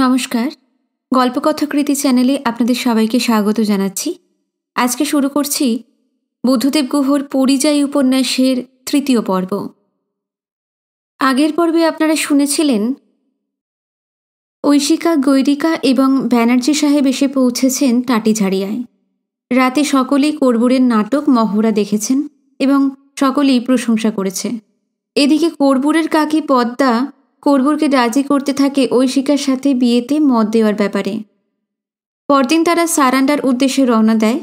নমস্কার গল্পকথাকৃতি চ্যানেলে আপনাদের সবাইকে স্বাগত জানাচ্ছি আজকে শুরু করছি বুদ্ধদেব গুহর পরিযায়ী উপন্যাসের তৃতীয় পর্ব আগের পর্বে আপনারা শুনেছিলেন ঐশিকা গৈরিকা এবং ব্যানার্জি সাহেব এসে পৌঁছেছেন টাটিঝাড়িয়ায় রাতে সকলেই করবুরের নাটক মহড়া দেখেছেন এবং সকলেই প্রশংসা করেছে এদিকে করবুরের কাকি পদ্মা করবুরকে রাজি করতে থাকে ঐশিকার সাথে বিয়েতে মত দেওয়ার ব্যাপারে পরদিন তারা সারান্ডার উদ্দেশ্যে রওনা দেয়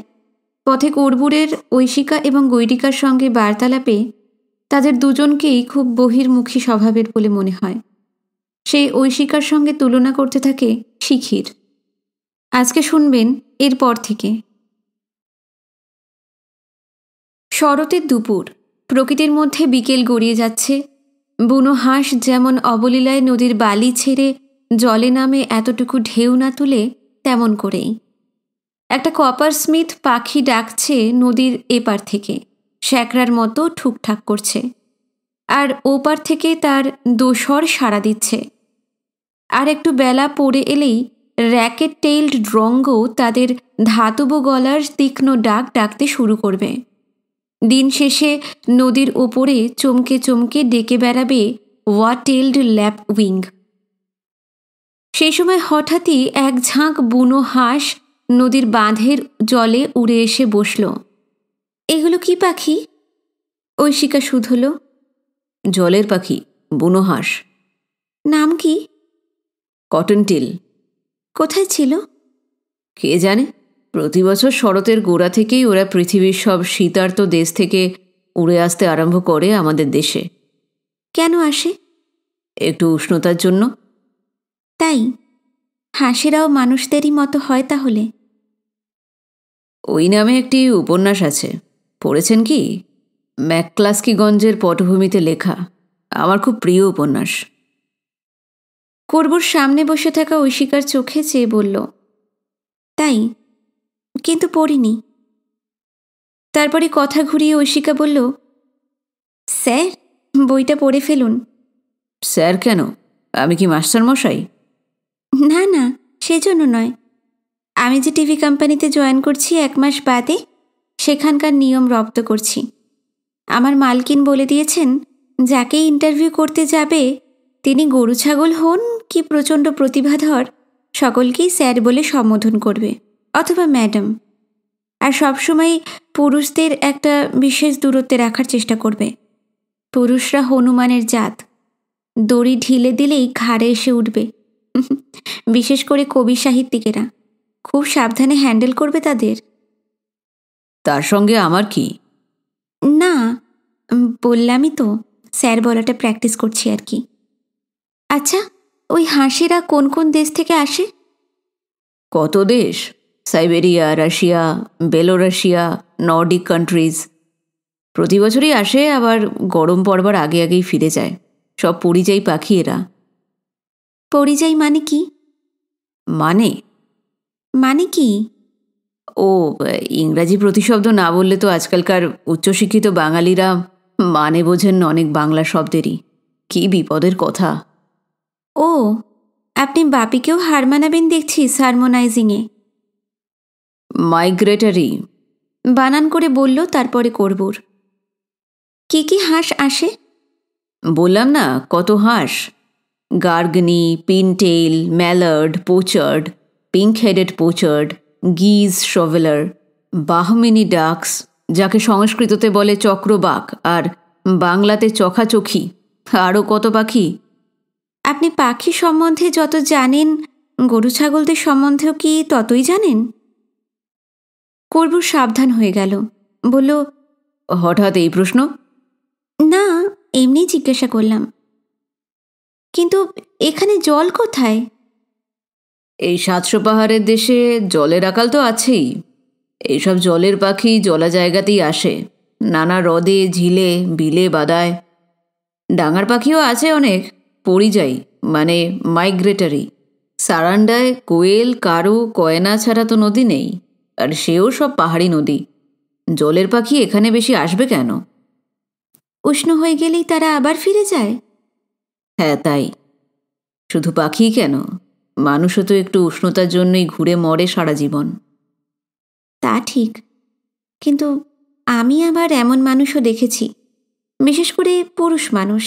পথে করবুরের ঐশিকা এবং গৈরিকার সঙ্গে বার্তালাপে তাদের দুজনকেই খুব বহির্মুখী স্বভাবের বলে মনে হয় সেই ঐশিকার সঙ্গে তুলনা করতে থাকে শিখির আজকে শুনবেন এরপর থেকে শরতের দুপুর প্রকৃতির মধ্যে বিকেল গড়িয়ে যাচ্ছে বুনো হাঁস যেমন অবলীলায় নদীর বালি ছেড়ে জলে নামে এতটুকু ঢেউ না তুলে তেমন করেই একটা কপার স্মিথ পাখি ডাকছে নদীর এপার থেকে শ্যাকরার মতো ঠুকঠাক করছে আর ওপার থেকে তার দোসর সাড়া দিচ্ছে আর একটু বেলা পড়ে এলেই র্যাকেট টেইলড ড্রঙ্গ তাদের ধাতব গলার তীক্ষ্ণ ডাক ডাকতে শুরু করবে দিন শেষে নদীর ওপরে চমকে চমকে ডেকে বেড়াবে ওয়াটেল্ড ল্যাপ উইং সে সময় হঠাৎই এক ঝাঁক বুনো হাঁস নদীর বাঁধের জলে উড়ে এসে বসল এগুলো কি পাখি ঐশিকা শুধল জলের পাখি বুনো হাঁস নাম কি কটন টিল কোথায় ছিল কে জানে প্রতি বছর শরতের গোড়া থেকেই ওরা পৃথিবীর সব শীতার্ত দেশ থেকে উড়ে আসতে আরম্ভ করে আমাদের দেশে কেন আসে একটু উষ্ণতার জন্য তাই হাঁসেরাও মানুষদেরই মতো হয় তাহলে ওই নামে একটি উপন্যাস আছে পড়েছেন কি ম্যাকক্লাস্কিগঞ্জের পটভূমিতে লেখা আমার খুব প্রিয় উপন্যাস করবুর সামনে বসে থাকা ঐশিকার চোখে চেয়ে বলল তাই কিন্তু পড়িনি তারপরে কথা ঘুরিয়ে ঐশিকা বলল স্যার বইটা পড়ে ফেলুন স্যার কেন আমি কি মাস্টার মশাই না না সেজন্য নয় আমি যে টিভি কোম্পানিতে জয়েন করছি এক মাস বাদে সেখানকার নিয়ম রপ্ত করছি আমার মালকিন বলে দিয়েছেন যাকে ইন্টারভিউ করতে যাবে তিনি গরু ছাগল হন কি প্রচণ্ড প্রতিভাধর সকলকেই স্যার বলে সম্বোধন করবে অথবা ম্যাডাম আর সবসময় পুরুষদের একটা বিশেষ দূরত্বে রাখার চেষ্টা করবে পুরুষরা হনুমানের জাত দড়ি ঢিলে দিলেই ঘাড়ে এসে উঠবে বিশেষ করে কবি সাহিত্যিকেরা খুব সাবধানে হ্যান্ডেল করবে তাদের তার সঙ্গে আমার কি না বললামই তো স্যার বলাটা প্র্যাকটিস করছি আর কি আচ্ছা ওই হাসিরা কোন কোন দেশ থেকে আসে কত দেশ Siberia Russia Belorussia Nordic countries প্রতি বছরই আসে আবার গরম পড়বার আগে আগেই ফিরে যায় সব পরিযায়ী পাখি এরা পরিযায়ী মানে কি মানে মানে কি ও ইংরাজি প্রতিশব্দ না বললে তো আজকালকার উচ্চশিক্ষিত বাঙালিরা মানে বোঝেন অনেক বাংলা শব্দেরই কি বিপদের কথা ও আপনি বাপিকেও হার মানাবেন দেখছি সারমোনাইজিংয়ে মাইগ্রেটারি বানান করে বলল তারপরে করবুর কি কি হাঁস আসে বললাম না কত হাঁস garganey pintail mallard pochard pink headed pochard geese shoveler বাহমিনি ducks যাকে সংস্কৃততে বলে চক্রবাক আর বাংলাতে চখাচখি আরও কত পাখি আপনি পাখি সম্বন্ধে যত জানেন গরু ছাগলদের সম্বন্ধেও কি ততই জানেন করব সাবধান হয়ে গেল বলল হঠাৎ এই প্রশ্ন না এমনি জিজ্ঞাসা করলাম কিন্তু এখানে জল কোথায় এই সাতশো পাহাড়ের দেশে জলের আকাল তো আছেই এইসব জলের পাখি জলা জায়গাতেই আসে নানা হ্রদে ঝিলে বিলে বাদায় ডাঙার পাখিও আছে অনেক পরিযায়ী মানে মাইগ্রেটারি সারান্ডায় কোয়েল কারু কয়না ছাড়া তো নদী নেই আর সেও সব পাহাড়ি নদী জলের পাখি এখানে বেশি আসবে কেন উষ্ণ হয়ে গেলেই তারা আবার ফিরে যায় হ্যাঁ তাই শুধু পাখি কেন মানুষও তো একটু উষ্ণতার জন্যই ঘুরে মরে সারা জীবন তা ঠিক কিন্তু আমি আবার এমন মানুষও দেখেছি বিশেষ করে পুরুষ মানুষ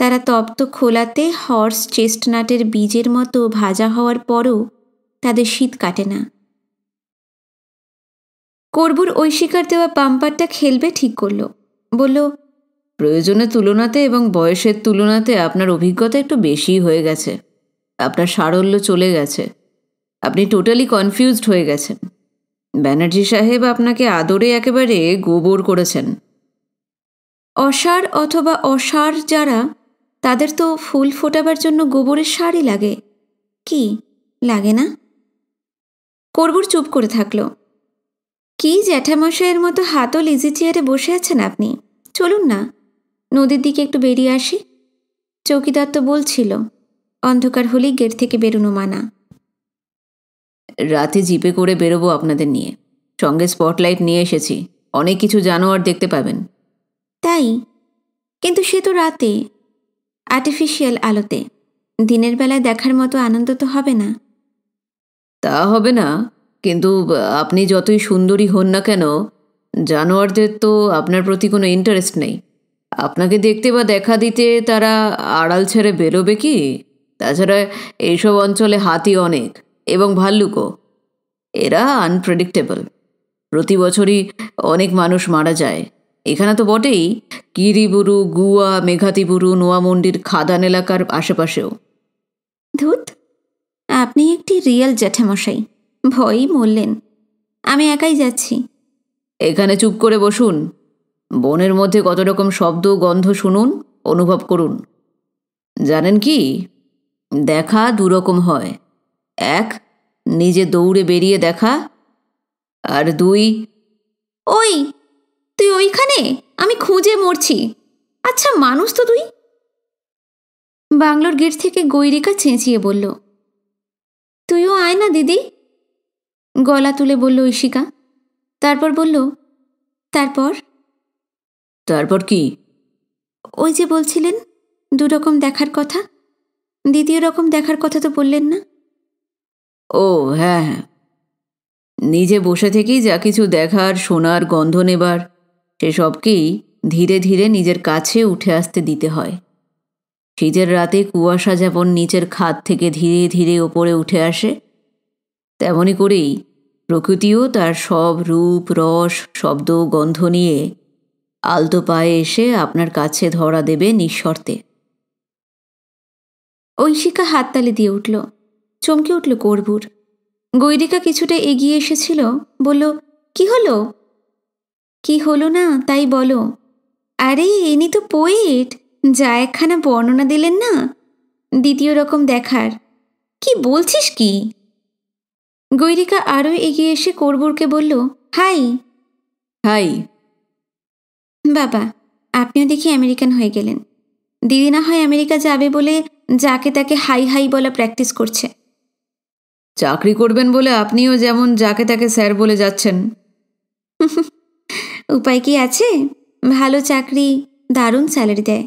তারা তপ্ত খোলাতে হর্স চেস্টনাটের বীজের মতো ভাজা হওয়ার পরও তাদের শীত কাটে না করবুর ঐশিকার দেওয়া পাম্পারটা খেলবে ঠিক করল বলল প্রয়োজনের তুলনাতে এবং বয়সের তুলনাতে আপনার অভিজ্ঞতা একটু বেশি হয়ে গেছে আপনার সারল্য চলে গেছে আপনি টোটালি কনফিউজড হয়ে গেছেন ব্যানার্জি সাহেব আপনাকে আদরে একেবারে গোবর করেছেন অসার অথবা অসার যারা তাদের তো ফুল ফোটাবার জন্য গোবরের সারই লাগে কি লাগে না করবুর চুপ করে থাকলো কি জ্যাঠামশাইয়ের মতো হাতল ইজি চেয়ারে বসে আছেন আপনি চলুন না নদীর দিকে একটু বেরিয়ে আসি চৌকিদার তো বলছিল অন্ধকার হলেই গেট থেকে বেরোনো মানা রাতে জিপে করে বেরোবো আপনাদের নিয়ে সঙ্গে স্পটলাইট নিয়ে এসেছি অনেক কিছু জানোয়ার দেখতে পাবেন তাই কিন্তু সে তো রাতে আর্টিফিশিয়াল আলোতে দিনের বেলায় দেখার মতো আনন্দ তো হবে না তা হবে না কিন্তু আপনি যতই সুন্দরী হন না কেন জানোয়ারদের তো আপনার প্রতি কোনো ইন্টারেস্ট নেই আপনাকে দেখতে বা দেখা দিতে তারা আড়াল ছেড়ে বেরোবে কি তাছাড়া এইসব অঞ্চলে হাতি অনেক এবং ভাল্লুকও এরা আনপ্রেডিক্টেবল প্রতি বছরই অনেক মানুষ মারা যায় এখানে তো বটেই কিরিবুরু গুয়া মেঘাতিবুরু নোয়ামন্ডির খাদান এলাকার আশেপাশেও ধুত আপনি একটি রিয়েল জ্যাঠামশাই ভয়ই মরলেন আমি একাই যাচ্ছি এখানে চুপ করে বসুন বনের মধ্যে কত রকম শব্দ গন্ধ শুনুন অনুভব করুন জানেন কি দেখা দুরকম হয় এক নিজে দৌড়ে বেরিয়ে দেখা আর দুই ওই তুই ওইখানে আমি খুঁজে মরছি আচ্ছা মানুষ তো তুই বাংলোর গেট থেকে গৈরিকা চেঁচিয়ে বলল তুইও আয় না দিদি গলা তুলে বলল ঐশিকা তারপর বলল তারপর তারপর কি ওই যে বলছিলেন দু রকম দেখার কথা দ্বিতীয় রকম দেখার কথা তো বললেন না ও হ্যাঁ হ্যাঁ নিজে বসে থেকেই যা কিছু দেখার শোনার গন্ধ নেবার সেসবকেই ধীরে ধীরে নিজের কাছে উঠে আসতে দিতে হয় শীতের রাতে কুয়াশা যেমন নিচের খাদ থেকে ধীরে ধীরে ওপরে উঠে আসে তেমনি করেই প্রকৃতিও তার সব রূপ রস শব্দ গন্ধ নিয়ে আলতো পায়ে এসে আপনার কাছে ধরা দেবে নিঃশর্তে ঐশিকা হাততালি দিয়ে উঠল চমকে উঠল করবুর গৈরিকা কিছুটা এগিয়ে এসেছিল বলল কি হলো কি হলো না তাই বলো আরে ইনি তো পোয়েট যা একখানা বর্ণনা দিলেন না দ্বিতীয় রকম দেখার কি বলছিস কি গৈরিকা আরও এগিয়ে এসে করবুরকে বলল হাই হাই বাবা আপনিও দেখি আমেরিকান হয়ে গেলেন দিদি না হয় আমেরিকা যাবে বলে যাকে তাকে হাই হাই বলা প্র্যাকটিস করছে চাকরি করবেন বলে আপনিও যেমন যাকে তাকে স্যার বলে যাচ্ছেন উপায় কি আছে ভালো চাকরি দারুণ স্যালারি দেয়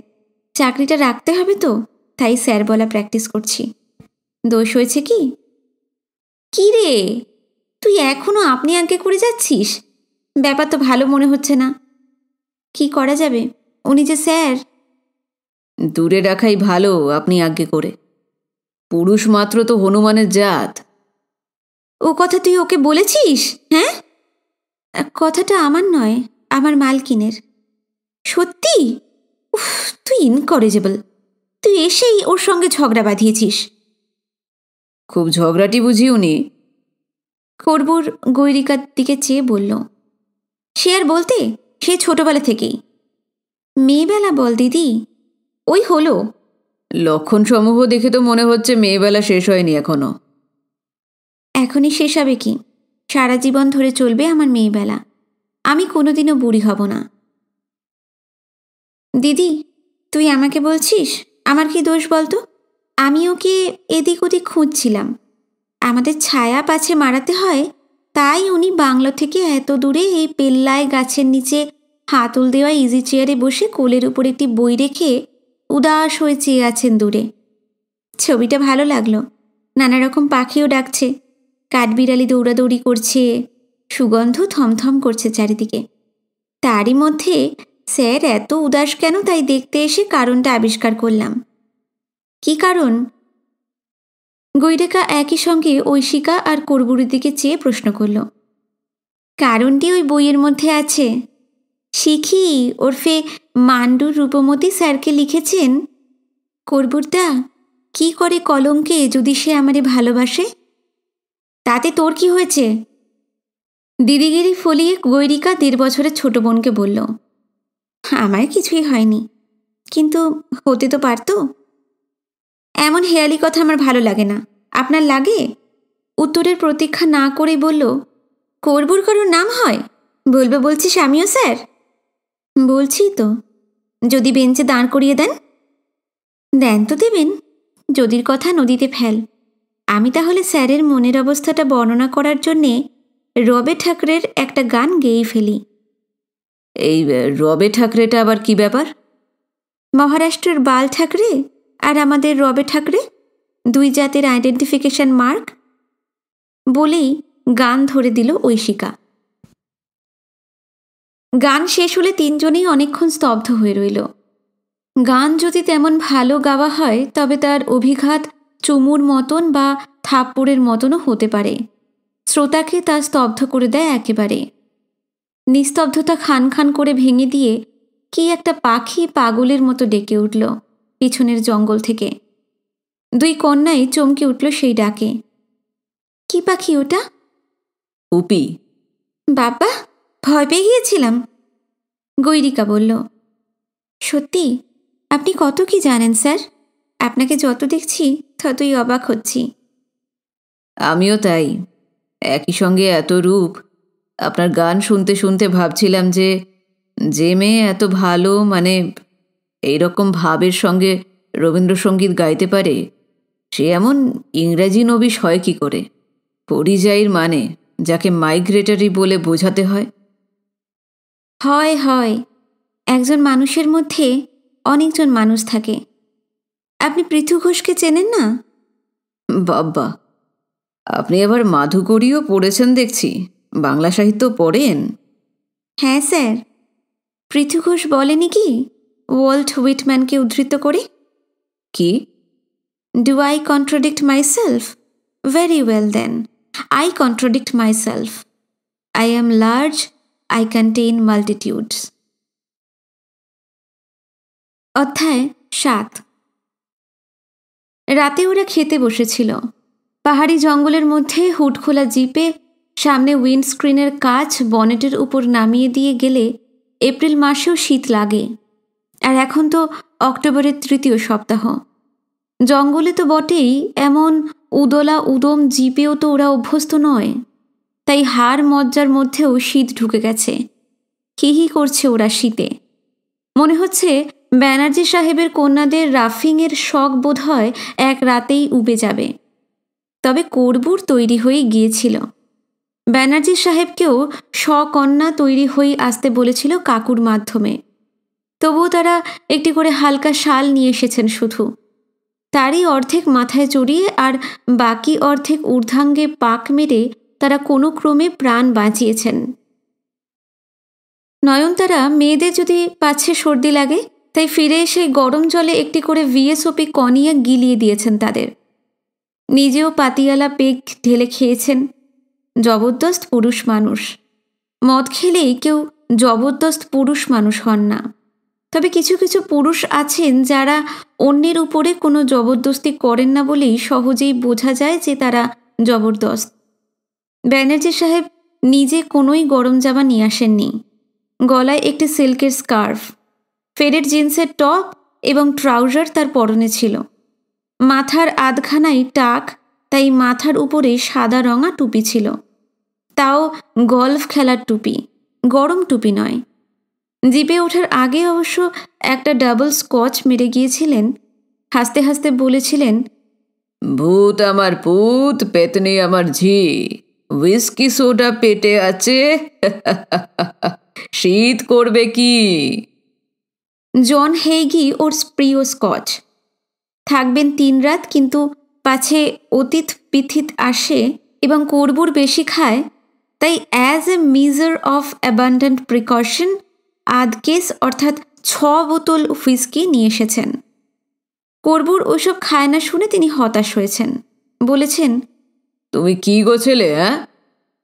চাকরিটা রাখতে হবে তো তাই স্যার বলা প্র্যাকটিস করছি দোষ হয়েছে কি কী রে তুই এখনও আপনি আগে করে যাচ্ছিস ব্যাপার তো ভালো মনে হচ্ছে না কি করা যাবে উনি যে স্যার দূরে রাখাই ভালো আপনি আগে করে পুরুষ মাত্র তো হনুমানের জাত ও কথা তুই ওকে বলেছিস হ্যাঁ কথাটা আমার নয় আমার মালকিনের সত্যি উফ তুই ইনকরেজেবল তুই এসেই ওর সঙ্গে ঝগড়া বাঁধিয়েছিস খুব ঝগড়াটি বুঝি উনি করবুর গৈরিকার দিকে চেয়ে বলল সে আর বলতে সে ছোটবেলা থেকেই মেয়েবেলা বল দিদি ওই হলো লক্ষণ সমূহ দেখে তো মনে হচ্ছে মেয়েবেলা শেষ হয়নি এখনো এখনই শেষ হবে কি সারা জীবন ধরে চলবে আমার মেয়েবেলা আমি কোনোদিনও বুড়ি হব না দিদি তুই আমাকে বলছিস আমার কি দোষ বলতো আমি ওকে এদিক ওদিক খুঁজছিলাম আমাদের ছায়া পাছে মারাতে হয় তাই উনি বাংলো থেকে এত দূরে এই পেল্লায় গাছের নিচে হাতুল দেওয়া ইজি চেয়ারে বসে কোলের উপর একটি বই রেখে উদাস হয়ে চেয়ে আছেন দূরে ছবিটা ভালো লাগলো নানা রকম পাখিও ডাকছে কাঠবিড়ালি দৌড়াদৌড়ি করছে সুগন্ধ থমথম করছে চারিদিকে তারই মধ্যে স্যার এত উদাস কেন তাই দেখতে এসে কারণটা আবিষ্কার করলাম কি কারণ গৈরেকা একই সঙ্গে ঐশিকা আর করবুরির দিকে চেয়ে প্রশ্ন করল কারণটি ওই বইয়ের মধ্যে আছে শিখি ওরফে মান্ডু রূপমতি স্যারকে লিখেছেন করবুরদা কি করে কলমকে যদি সে আমারে ভালোবাসে তাতে তোর কি হয়েছে দিদিগিরি ফলিয়ে গৈরিকা দেড় বছরের ছোট বোনকে বলল আমার কিছুই হয়নি কিন্তু হতে তো পারতো এমন হেয়ালি কথা আমার ভালো লাগে না আপনার লাগে উত্তরের প্রতীক্ষা না করে বলল করবুর কারোর নাম হয় বলবে বলছি স্বামীও স্যার বলছি তো যদি বেঞ্চে দাঁড় করিয়ে দেন দেন তো দেবেন যদির কথা নদীতে ফেল আমি তাহলে স্যারের মনের অবস্থাটা বর্ণনা করার জন্যে রবে ঠাকরের একটা গান গেয়ে ফেলি এই রবে ঠাকরেটা আবার কি ব্যাপার মহারাষ্ট্রের বাল ঠাকরে আর আমাদের রবে ঠাকরে দুই জাতের আইডেন্টিফিকেশন মার্ক বলেই গান ধরে দিল ঐশিকা গান শেষ হলে তিনজনেই অনেকক্ষণ স্তব্ধ হয়ে রইল গান যদি তেমন ভালো গাওয়া হয় তবে তার অভিঘাত চুমুর মতন বা থাপ্পড়ের মতনও হতে পারে শ্রোতাকে তা স্তব্ধ করে দেয় একেবারে নিস্তব্ধতা খান খান করে ভেঙে দিয়ে কি একটা পাখি পাগলের মতো ডেকে উঠল পিছনের জঙ্গল থেকে দুই কন্যাই চমকে উঠল সেই ডাকে কি পাখি ওটা উপি বাবা ভয় পেয়ে গিয়েছিলাম গৈরিকা বলল সত্যি আপনি কত কি জানেন স্যার আপনাকে যত দেখছি ততই অবাক হচ্ছি আমিও তাই একই সঙ্গে এত রূপ আপনার গান শুনতে শুনতে ভাবছিলাম যে যে মেয়ে এত ভালো মানে এইরকম ভাবের সঙ্গে রবীন্দ্রসঙ্গীত গাইতে পারে সে এমন ইংরাজি নবিশ হয় কি করে পরিযায়ীর মানে যাকে মাইগ্রেটারি বলে বোঝাতে হয় হয় হয় একজন মানুষের মধ্যে অনেকজন মানুষ থাকে আপনি পৃথু ঘোষকে চেনেন না বাব্বা আপনি আবার মাধুকরীও পড়েছেন দেখছি বাংলা সাহিত্য পড়েন হ্যাঁ স্যার পৃথু ঘোষ বলেনি কি ওয়ার্ল্ড হুইটম্যানকে উদ্ধৃত করি কি do I contradict myself very well then I contradict myself I am large I contain multitudes অধ্যায় সাত রাতে ওরা খেতে বসেছিল পাহাড়ি জঙ্গলের মধ্যে হুট খোলা জিপে সামনে উইন্ডস্ক্রিনের কাজ বনেটের উপর নামিয়ে দিয়ে গেলে এপ্রিল মাসেও শীত লাগে আর এখন তো অক্টোবরের তৃতীয় সপ্তাহ জঙ্গলে তো বটেই এমন উদলা উদম জিপেও তো ওরা অভ্যস্ত নয় তাই হার মজ্জার মধ্যেও শীত ঢুকে গেছে হি হি করছে ওরা শীতে মনে হচ্ছে ব্যানার্জি সাহেবের কন্যাদের রাফিংয়ের শখ বোধ হয় এক রাতেই উবে যাবে তবে করবুর তৈরি হয়ে গিয়েছিল ব্যানার্জি সাহেবকেও স্বকন্যা তৈরি হয়ে আসতে বলেছিল কাকুর মাধ্যমে তবুও তারা একটি করে হালকা শাল নিয়ে এসেছেন শুধু তারই অর্ধেক মাথায় জড়িয়ে আর বাকি অর্ধেক ঊর্ধ্বাঙ্গে পাক মেরে তারা কোনো ক্রমে প্রাণ বাঁচিয়েছেন নয়নতারা মেয়েদের যদি পাচ্ছে সর্দি লাগে তাই ফিরে এসে গরম জলে একটি করে ভিএসওপি কনিয়া গিলিয়ে দিয়েছেন তাদের নিজেও পাতিয়ালা পেগ ঢেলে খেয়েছেন জবরদস্ত পুরুষ মানুষ মদ খেলেই কেউ জবরদস্ত পুরুষ মানুষ হন না তবে কিছু কিছু পুরুষ আছেন যারা অন্যের উপরে কোনো জবরদস্তি করেন না বলেই সহজেই বোঝা যায় যে তারা জবরদস্ত ব্যানার্জি সাহেব নিজে কোনোই গরম জামা নিয়ে আসেননি গলায় একটি সিল্কের স্কার্ফ ফেরের জিন্সের টপ এবং ট্রাউজার তার পরনে ছিল মাথার আধখানাই টাক তাই মাথার উপরে সাদা রঙা টুপি ছিল তাও গলফ খেলার টুপি গরম টুপি নয় জিপে ওঠার আগে অবশ্য একটা ডাবল স্কচ মেরে গিয়েছিলেন হাসতে হাসতে বলেছিলেন ভূত আমার পুত পেতনি আমার ঝি উইস্কি সোডা পেটে আছে শীত করবে কি জন হেগি ওর প্রিয় স্কচ থাকবেন তিন রাত কিন্তু পাছে অতীত পিথিত আসে এবং করবুর বেশি খায় তাই as a measure of abundant precaution আধ কেস অর্থাৎ ছ বোতল হুইস্কি নিয়ে এসেছেন করবুর ওসব খায় না শুনে তিনি হতাশ হয়েছেন বলেছেন তুমি কি গো ছেলে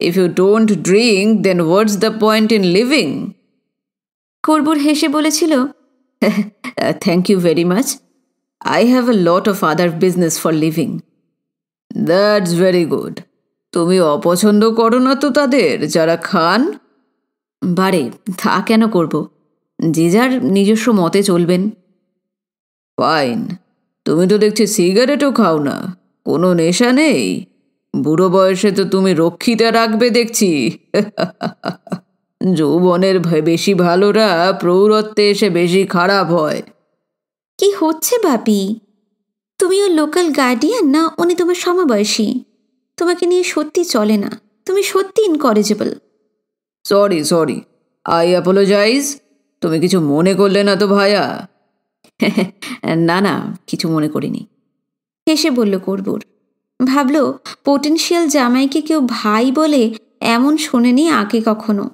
if you don't drink then what's the point in living করবুর হেসে বলেছিল thank you very much I have a lot of other business for living that's very good তুমি অপছন্দ করো না তো তাদের যারা খান বারে তা কেন করব যে যার নিজস্ব মতে চলবেন ফাইন তুমি তো দেখছি সিগারেটও খাও না কোনো নেশা নেই বুড়ো বয়সে তো তুমি রক্ষিতা রাখবে দেখছি যৌবনের বেশি ভালোরা প্রৌরত্বে এসে বেশি খারাপ হয় কি হচ্ছে বাপি ও লোকাল গার্ডিয়ান না উনি তোমার সমবয়সী তোমাকে নিয়ে সত্যি চলে না তুমি সত্যি incorrigible sorry sorry I apologise তুমি কিছু মনে করলে না তো ভায়া না না কিছু মনে করিনি হেসে বলল করবুর ভাবল পোটেনশিয়াল জামাইকে কেউ ভাই বলে এমন শোনেনি আগে কখনো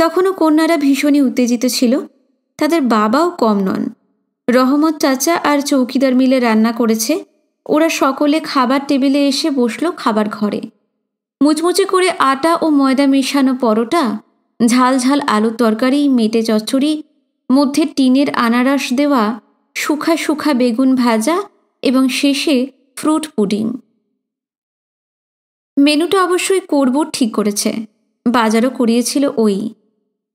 তখনও কন্যারা ভীষণই উত্তেজিত ছিল তাদের বাবাও কম নন রহমত চাচা আর চৌকিদার মিলে রান্না করেছে ওরা সকলে খাবার টেবিলে এসে বসল খাবার ঘরে মুচমুচে করে আটা ও ময়দা মেশানো পরোটা ঝাল ঝাল আলুর তরকারি মেটে চচ্চড়ি মধ্যে টিনের আনারস দেওয়া শুখা শুখা বেগুন ভাজা এবং শেষে ফ্রুট পুডিং মেনুটা অবশ্যই করব ঠিক করেছে বাজারও করিয়েছিল ওই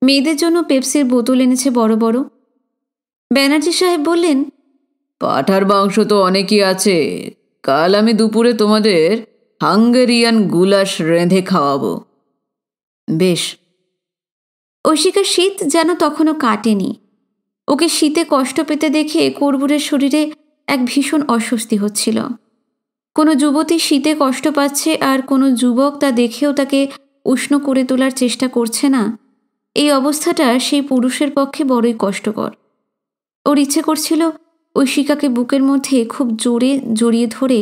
মেয়েদের জন্য পেপসির বোতল এনেছে বড় বড় ব্যানার্জি সাহেব বললেন পাঠার বংশ তো অনেকই আছে কাল আমি দুপুরে তোমাদের হাঙ্গেরিয়ান গুলাস রেঁধে খাওয়াবো বেশ ঐশিকা শীত যেন তখনও কাটেনি ওকে শীতে কষ্ট পেতে দেখে কর্বুরের শরীরে এক ভীষণ অস্বস্তি হচ্ছিল কোনো যুবতী শীতে কষ্ট পাচ্ছে আর কোনো যুবক তা দেখেও তাকে উষ্ণ করে তোলার চেষ্টা করছে না এই অবস্থাটা সেই পুরুষের পক্ষে বড়ই কষ্টকর ওর ইচ্ছে করছিল ঐশিকাকে বুকের মধ্যে খুব জোরে জড়িয়ে ধরে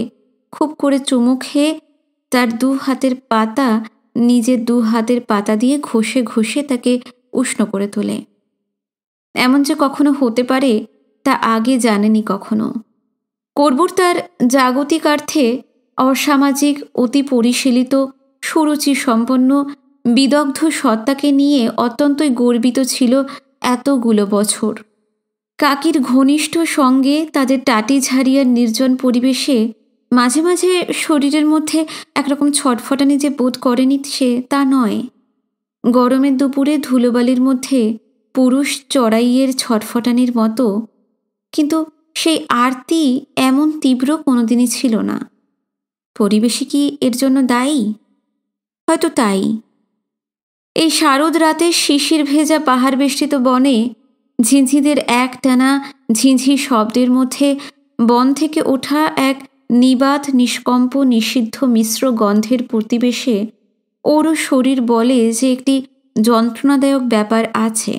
খুব করে চুমু খেয়ে তার দু হাতের পাতা নিজের দু হাতের পাতা দিয়ে ঘষে ঘষে তাকে উষ্ণ করে তোলে এমন যে কখনো হতে পারে তা আগে জানেনি কখনো করবুর তার জাগতিক অর্থে অসামাজিক অতি পরিশীলিত সুরুচি সম্পন্ন বিদগ্ধ সত্তাকে নিয়ে অত্যন্তই গর্বিত ছিল এতগুলো বছর কাকির ঘনিষ্ঠ সঙ্গে তাদের টাটি ঝাড়িয়ার নির্জন পরিবেশে মাঝে মাঝে শরীরের মধ্যে একরকম ছটফটানি যে বোধ করেনি সে তা নয় গরমের দুপুরে ধুলোবালির মধ্যে পুরুষ চড়াইয়ের ছটফটানির মতো কিন্তু সেই আরতি এমন তীব্র কোনোদিনই ছিল না পরিবেশই কি এর জন্য দায়ী হয়তো তাই এই শারদ রাতে শিশির ভেজা পাহাড় বেষ্টিত বনে ঝিঁঝিদের এক টানা ঝিঁঝি শব্দের মধ্যে বন থেকে ওঠা এক নিবাত নিষ্কম্প নিষিদ্ধ মিশ্র গন্ধের প্রতিবেশে ওরও শরীর বলে যে একটি যন্ত্রণাদায়ক ব্যাপার আছে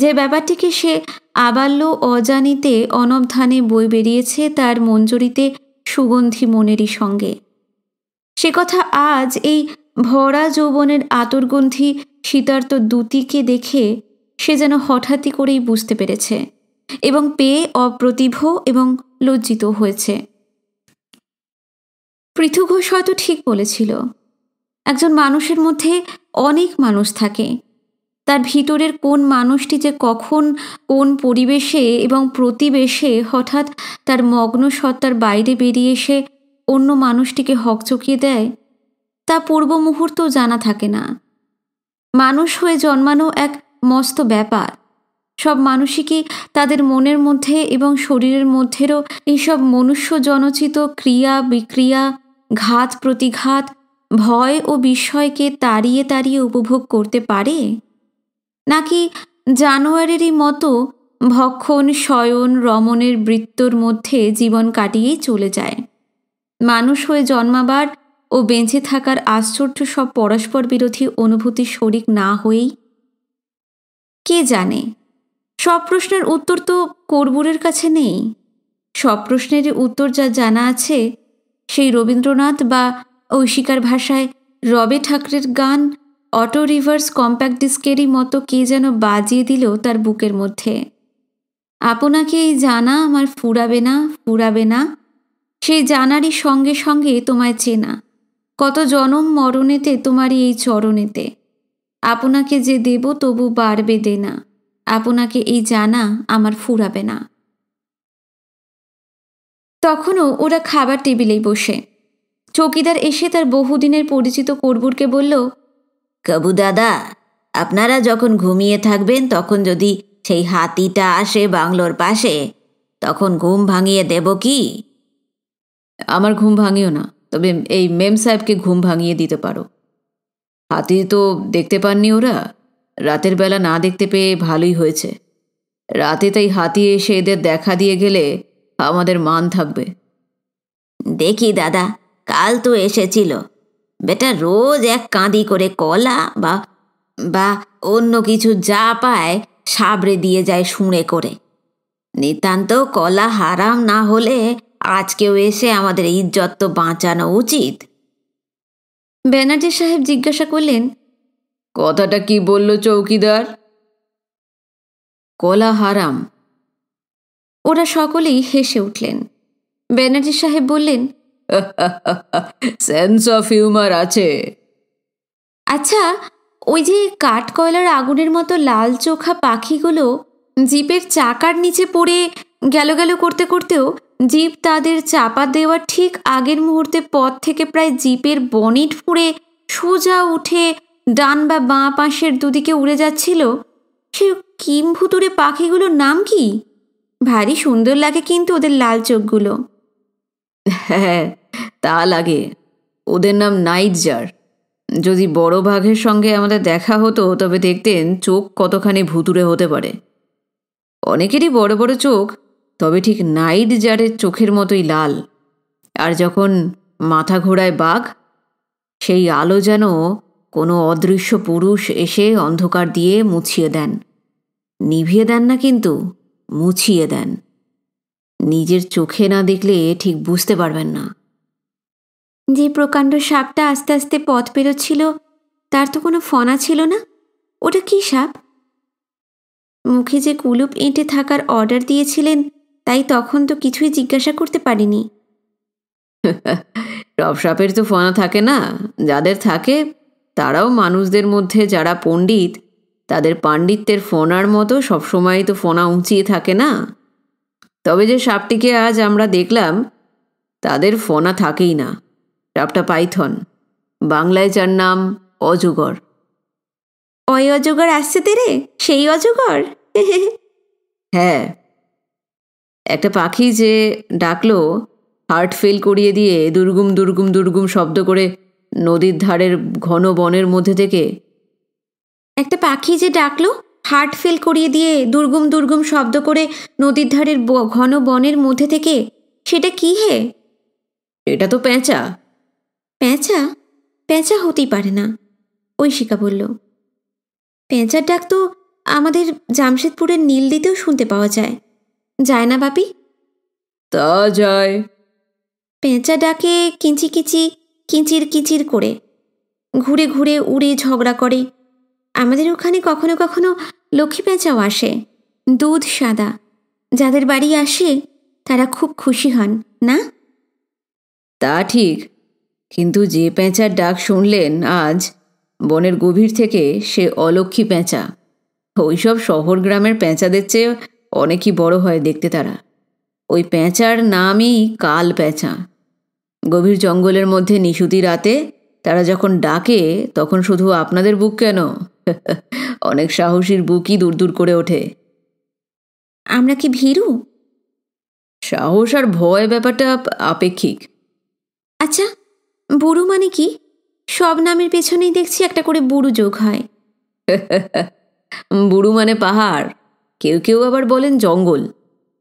যে ব্যাপারটিকে সে আবাল্য অজানিতে অনবধানে বই বেরিয়েছে তার মঞ্জুরিতে সুগন্ধি মনেরই সঙ্গে সে কথা আজ এই ভরা যৌবনের আতর্গন্ধি শীতার্ত দুতিকে দেখে সে যেন হঠাৎই করেই বুঝতে পেরেছে এবং পেয়ে অপ্রতিভ এবং লজ্জিত হয়েছে পৃথু ঘোষ হয়তো ঠিক বলেছিল একজন মানুষের মধ্যে অনেক মানুষ থাকে তার ভিতরের কোন মানুষটি যে কখন কোন পরিবেশে এবং প্রতিবেশে হঠাৎ তার মগ্ন সত্তার বাইরে বেরিয়ে এসে অন্য মানুষটিকে হকচকিয়ে দেয় তা পূর্ব মুহূর্তও জানা থাকে না মানুষ হয়ে জন্মানো এক মস্ত ব্যাপার সব মানুষই কি তাদের মনের মধ্যে এবং শরীরের মধ্যেরও এইসব মনুষ্য জনচিত ক্রিয়া বিক্রিয়া ঘাত প্রতিঘাত ভয় ও বিস্ময়কে তাড়িয়ে তাড়িয়ে উপভোগ করতে পারে নাকি জানোয়ারেরই মতো ভক্ষণ শয়ন রমণের বৃত্তর মধ্যে জীবন কাটিয়েই চলে যায় মানুষ হয়ে জন্মাবার ও বেঁচে থাকার আশ্চর্য সব পরস্পর বিরোধী অনুভূতি শরিক না হয়েই কে জানে সব প্রশ্নের উত্তর তো কর্বুরের কাছে নেই সব প্রশ্নেরই উত্তর যা জানা আছে সেই রবীন্দ্রনাথ বা ঐশিকার ভাষায় রবে ঠাকরের গান অটো রিভার্স কম্প্যাক্ট ডিস্কেরই মতো কে যেন বাজিয়ে দিল তার বুকের মধ্যে আপনাকে এই জানা আমার ফুরাবে না ফুরাবে না সেই জানারই সঙ্গে সঙ্গে তোমায় চেনা কত জনম মরণেতে তোমারই এই চরণেতে আপনাকে যে দেব তবু বাড়বে দেনা আপনাকে এই জানা আমার ফুরাবে না তখনও ওরা খাবার টেবিলেই বসে চৌকিদার এসে তার বহুদিনের পরিচিত করবুরকে বলল কাবু দাদা আপনারা যখন ঘুমিয়ে থাকবেন তখন যদি সেই হাতিটা আসে বাংলোর পাশে তখন ঘুম ভাঙিয়ে দেব কি আমার ঘুম ভাঙিও না তবে এই মেম সাহেবকে ঘুম ভাঙিয়ে দিতে পারো হাতি তো দেখতে পাননি ওরা রাতের বেলা না দেখতে পেয়ে ভালোই হয়েছে রাতে তাই হাতি এসে এদের দেখা দিয়ে গেলে আমাদের মান থাকবে দেখি দাদা কাল তো এসেছিল বেটা রোজ এক কাঁদি করে কলা বা বা অন্য কিছু যা পায় সাবড়ে দিয়ে যায় শুঁড়ে করে নিতান্ত কলা হারাম না হলে আজকেও এসে আমাদের ইজ্জত তো বাঁচানো উচিত ব্যানার্জি সাহেব জিজ্ঞাসা করলেন কথাটা কি বলল চৌকিদার কলা হারাম ওরা সকলেই হেসে উঠলেন ব্যানার্জি সাহেব বললেন সেন্স অফ হিউমার আছে আচ্ছা ওই যে কাঠ কয়লার আগুনের মতো লাল চোখা পাখিগুলো জিপের চাকার নিচে পড়ে গেল গেল করতে করতেও জিপ তাদের চাপা দেওয়ার ঠিক আগের মুহূর্তে পথ থেকে প্রায় জিপের বনিট ফুঁড়ে সোজা উঠে ডান বা বাঁ পাশের দুদিকে উড়ে যাচ্ছিল সে কিম্ভুতুরে পাখিগুলোর নাম কি ভারী সুন্দর লাগে কিন্তু ওদের লাল চোখগুলো হ্যাঁ তা লাগে ওদের নাম নাইটজার যদি বড় বাঘের সঙ্গে আমাদের দেখা হতো তবে দেখতেন চোখ কতখানি ভুতুরে হতে পারে অনেকেরই বড় বড় চোখ তবে ঠিক নাইট জারের চোখের মতোই লাল আর যখন মাথা ঘোড়ায় বাঘ সেই আলো যেন কোনো অদৃশ্য পুরুষ এসে অন্ধকার দিয়ে মুছিয়ে দেন নিভিয়ে দেন না কিন্তু মুছিয়ে দেন নিজের চোখে না দেখলে ঠিক বুঝতে পারবেন না যে প্রকাণ্ড সাপটা আস্তে আস্তে পথ পেরোচ্ছিল তার তো কোনো ফনা ছিল না ওটা কি সাপ মুখে যে কুলুপ এঁটে থাকার অর্ডার দিয়েছিলেন তাই তখন তো কিছুই জিজ্ঞাসা করতে পারিনি টপ সাপের তো ফনা থাকে না যাদের থাকে তারাও মানুষদের মধ্যে যারা পণ্ডিত তাদের পাণ্ডিত্যের ফোনার মতো সবসময় তো ফোনা উঁচিয়ে থাকে না তবে যে সাপটিকে আজ আমরা দেখলাম তাদের ফোনা থাকেই না সাপটা পাইথন বাংলায় যার নাম অজগর ওই অজগর আসছে তেরে সেই অজগর হ্যাঁ একটা পাখি যে ডাকলো হার্ট ফেল করিয়ে দিয়ে দুর্গুম দুর্গুম দুর্গুম শব্দ করে নদীর ধারের ঘন বনের মধ্যে থেকে একটা পাখি যে ডাকলো হার্ট ফেল করিয়ে দিয়ে দুর্গম দুর্গম শব্দ করে নদীর ধারের ঘন বনের মধ্যে থেকে সেটা কি হে এটা তো প্যাঁচা প্যাঁচা প্যাঁচা হতেই পারে না ঐশিকা বলল প্যাঁচার ডাক তো আমাদের জামশেদপুরের নীলদিতেও শুনতে পাওয়া যায় যায় না বাপি তা যায় পেঁচা ডাকে কিঞ্চি কিচি কিঞ্চির কিচির করে ঘুরে ঘুরে উড়ে ঝগড়া করে আমাদের ওখানে কখনো কখনো লক্ষ্মী পেঁচাও আসে দুধ সাদা যাদের বাড়ি আসে তারা খুব খুশি হন না তা ঠিক কিন্তু যে পেঁচার ডাক শুনলেন আজ বনের গভীর থেকে সে অলক্ষী পেঁচা ওইসব শহর গ্রামের পেঁচাদের চেয়ে অনেকই বড় হয় দেখতে তারা ওই পেঁচার নামই কাল পেঁচা গভীর জঙ্গলের মধ্যে নিশুতি রাতে তারা যখন ডাকে তখন শুধু আপনাদের বুক কেন অনেক সাহসীর বুকই দূর দূর করে ওঠে আমরা কি ভীরু সাহস আর ভয় ব্যাপারটা আপেক্ষিক আচ্ছা বুড়ু মানে কি সব নামের পেছনেই দেখছি একটা করে বুড়ু যোগ হয় বুড়ু মানে পাহাড় কেউ কেউ আবার বলেন জঙ্গল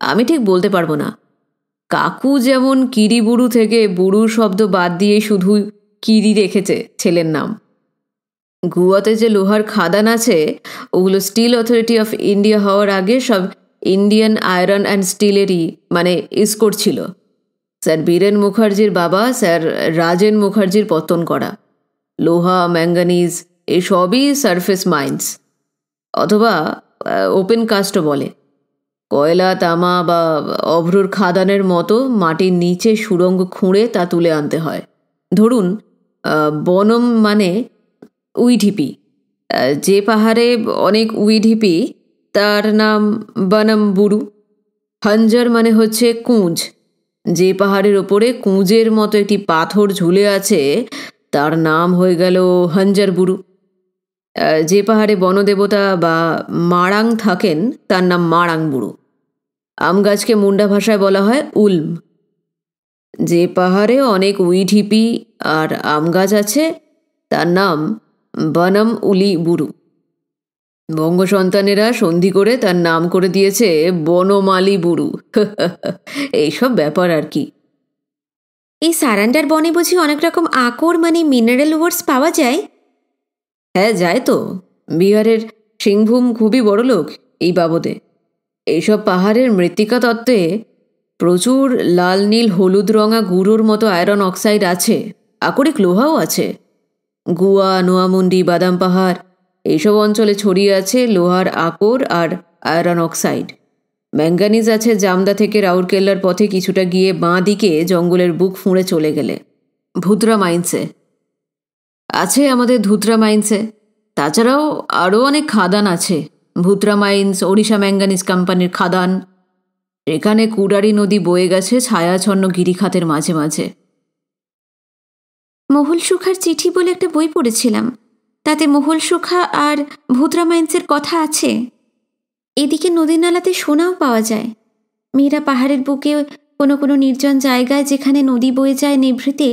আমি ঠিক বলতে পারবো না কাকু যেমন কিরিবুড়ু থেকে বুড়ু শব্দ বাদ দিয়ে শুধু কিরি রেখেছে ছেলের নাম গুয়াতে যে লোহার খাদান আছে ওগুলো স্টিল অথরিটি অফ ইন্ডিয়া হওয়ার আগে সব ইন্ডিয়ান আয়রন অ্যান্ড স্টিলেরই মানে ইস্কোর ছিল স্যার বীরেন মুখার্জির বাবা স্যার রাজেন মুখার্জির পতন করা লোহা ম্যাঙ্গানিজ এসবই সারফেস মাইন্স অথবা ওপেন কাস্টও বলে কয়লা তামা বা অভ্রুর খাদানের মতো মাটির নিচে সুরঙ্গ খুঁড়ে তা তুলে আনতে হয় ধরুন বনম মানে উইঢিপি যে পাহাড়ে অনেক উইঢিপি তার নাম বনম বুড়ু হঞ্জর মানে হচ্ছে কুঁজ যে পাহাড়ের ওপরে কুঁজের মতো একটি পাথর ঝুলে আছে তার নাম হয়ে গেল হঞ্জার বুড়ু যে পাহাড়ে বনদেবতা বা মারাং থাকেন তার নাম মারাং বুড়ু আম গাছকে মুন্ডা ভাষায় বলা হয় উল্ম যে পাহাড়ে অনেক উইঢিপি আর আম গাছ আছে তার নাম বনম উলি বুরু বঙ্গ সন্তানেরা সন্ধি করে তার নাম করে দিয়েছে বনমালি বুরু এইসব ব্যাপার আর কি এই সারান্ডার বনে বুঝি অনেক রকম আকর মানে মিনারেল ওয়ার্স পাওয়া যায় হ্যাঁ যায় তো বিহারের সিংভূম খুবই বড় লোক এই বাবদে এইসব পাহাড়ের মৃত্তিকা তত্ত্বে প্রচুর লাল নীল হলুদ রঙা গুঁড়োর মতো আয়রন অক্সাইড আছে আকরিক লোহাও আছে গুয়া নোয়ামুন্ডি বাদাম পাহাড় এইসব অঞ্চলে ছড়িয়ে আছে লোহার আকর আর আয়রন অক্সাইড ম্যাঙ্গানিজ আছে জামদা থেকে রাউরকেল্লার পথে কিছুটা গিয়ে বাঁ দিকে জঙ্গলের বুক ফুঁড়ে চলে গেলে ভুতরা মাইন্সে আছে আমাদের ধুতরা মাইন্সে তাছাড়াও আরও অনেক খাদান আছে ভুতরা মাইন্স ওড়িশা ম্যাঙ্গানিজ কোম্পানির খাদান এখানে কুডারি নদী বয়ে গেছে ছায়াছন্ন গিরিখাতের মাঝে মাঝে মহুল সুখার চিঠি বলে একটা বই পড়েছিলাম তাতে মহুল সুখা আর ভূতরামায়ন্সের কথা আছে এদিকে নদীনালাতে সোনাও পাওয়া যায় মেয়েরা পাহাড়ের বুকে কোনো কোনো নির্জন জায়গায় যেখানে নদী বয়ে যায় নিভৃতে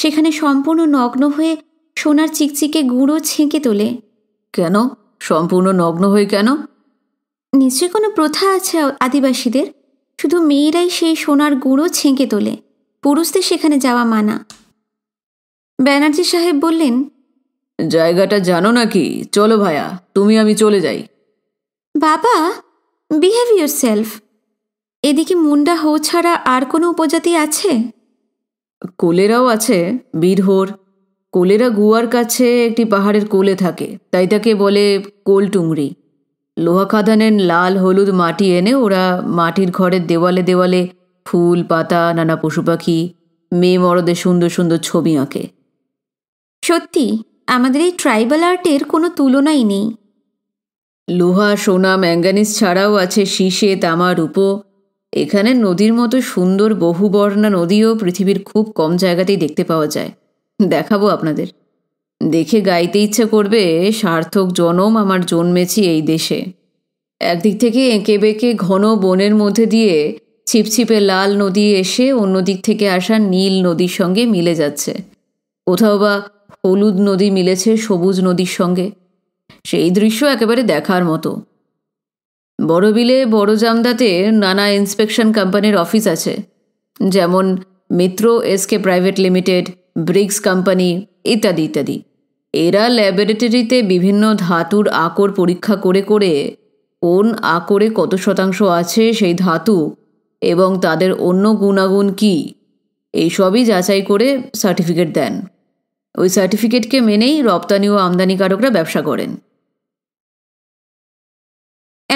সেখানে সম্পূর্ণ নগ্ন হয়ে সোনার চিকচিকে গুঁড়ো ছেঁকে তোলে কেন সম্পূর্ণ নগ্ন হয়ে কেন নিশ্চয়ই কোনো প্রথা আছে আদিবাসীদের শুধু মেয়েরাই সেই সোনার গুঁড়ো ছেঁকে তোলে পুরুষদের সেখানে যাওয়া মানা ব্যানার্জি সাহেব বললেন জায়গাটা জানো নাকি চলো ভায়া তুমি আমি চলে যাই বাবা বিহেভ ইউর সেলফ এদিকে মুন্ডা হো ছাড়া আর কোনো উপজাতি আছে কোলেরাও আছে বীরহোর কোলেরা গুয়ার কাছে একটি পাহাড়ের কোলে থাকে তাই তাকে বলে কোলটুংড়ি লোহা খাদানের লাল হলুদ মাটি এনে ওরা মাটির ঘরের দেওয়ালে দেওয়ালে ফুল পাতা নানা পশু পাখি মেয়ে মরদের সুন্দর সুন্দর ছবি আঁকে সত্যি আমাদের এই ট্রাইবাল আর্টের কোনো তুলনাই নেই লোহা সোনা ম্যাঙ্গানিজ ছাড়াও আছে শীষে তামা রূপো এখানে নদীর মতো সুন্দর বহুবর্ণা নদীও পৃথিবীর খুব কম জায়গাতেই দেখতে পাওয়া যায় দেখাবো আপনাদের দেখে গাইতে ইচ্ছে করবে সার্থক জনম আমার জন্মেছি এই দেশে একদিক থেকে এঁকে বেঁকে ঘন বনের মধ্যে দিয়ে ছিপছিপে লাল নদী এসে অন্যদিক থেকে আসা নীল নদীর সঙ্গে মিলে যাচ্ছে কোথাও বা হলুদ নদী মিলেছে সবুজ নদীর সঙ্গে সেই দৃশ্য একেবারে দেখার মতো বড়বিলে বড় জামদাতে নানা ইন্সপেকশন কোম্পানির অফিস আছে যেমন Mitra S K private limited bricks company ইত্যাদি ইত্যাদি এরা ল্যাবরেটরিতে বিভিন্ন ধাতুর আকর পরীক্ষা করে করে কোন আকরে কত শতাংশ আছে সেই ধাতু এবং তাদের অন্য গুণাগুণ কী এইসবই যাচাই করে সার্টিফিকেট দেন ওই সার্টিফিকেটকে মেনেই রপ্তানি ও আমদানিকারকরা ব্যবসা করেন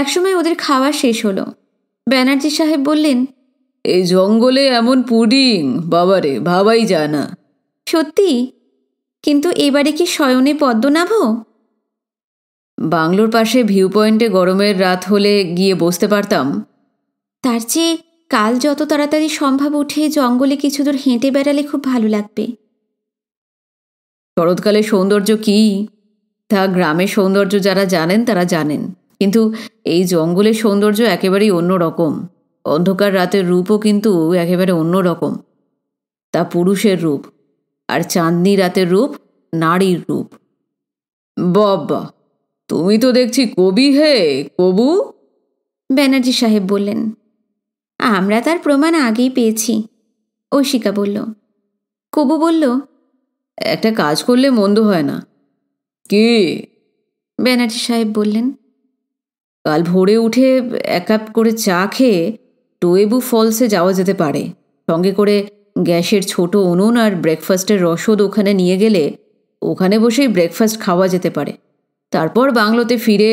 একসময় ওদের খাওয়া শেষ হলো ব্যানার্জি সাহেব বললেন এই জঙ্গলে এমন পুডিং বাবারে ভাবাই যায় না সত্যি কিন্তু এবারে কি শয়নে নাভ বাংলোর পাশে ভিউ পয়েন্টে গরমের রাত হলে গিয়ে বসতে পারতাম তার চেয়ে কাল যত তাড়াতাড়ি সম্ভব উঠে জঙ্গলে কিছু দূর হেঁটে বেড়ালে খুব ভালো লাগবে শরৎকালে সৌন্দর্য কি তা গ্রামের সৌন্দর্য যারা জানেন তারা জানেন কিন্তু এই জঙ্গলের সৌন্দর্য একেবারেই অন্য রকম অন্ধকার রাতের রূপও কিন্তু একেবারে অন্য রকম তা পুরুষের রূপ আর চাঁদনি রাতের রূপ নারীর রূপ বাবা তুমি তো দেখছি কবি হে কবু ব্যানার্জি সাহেব বললেন আমরা তার প্রমাণ আগেই পেয়েছি ঐশিকা বলল কবু বলল একটা কাজ করলে মন্দ হয় না কি ব্যানার্জি সাহেব বললেন কাল ভোরে উঠে এক কাপ করে চা খেয়ে টোয়েবু ফলসে যাওয়া যেতে পারে সঙ্গে করে গ্যাসের ছোট উনুন আর ব্রেকফাস্টের রসদ ওখানে নিয়ে গেলে ওখানে বসেই ব্রেকফাস্ট খাওয়া যেতে পারে তারপর বাংলোতে ফিরে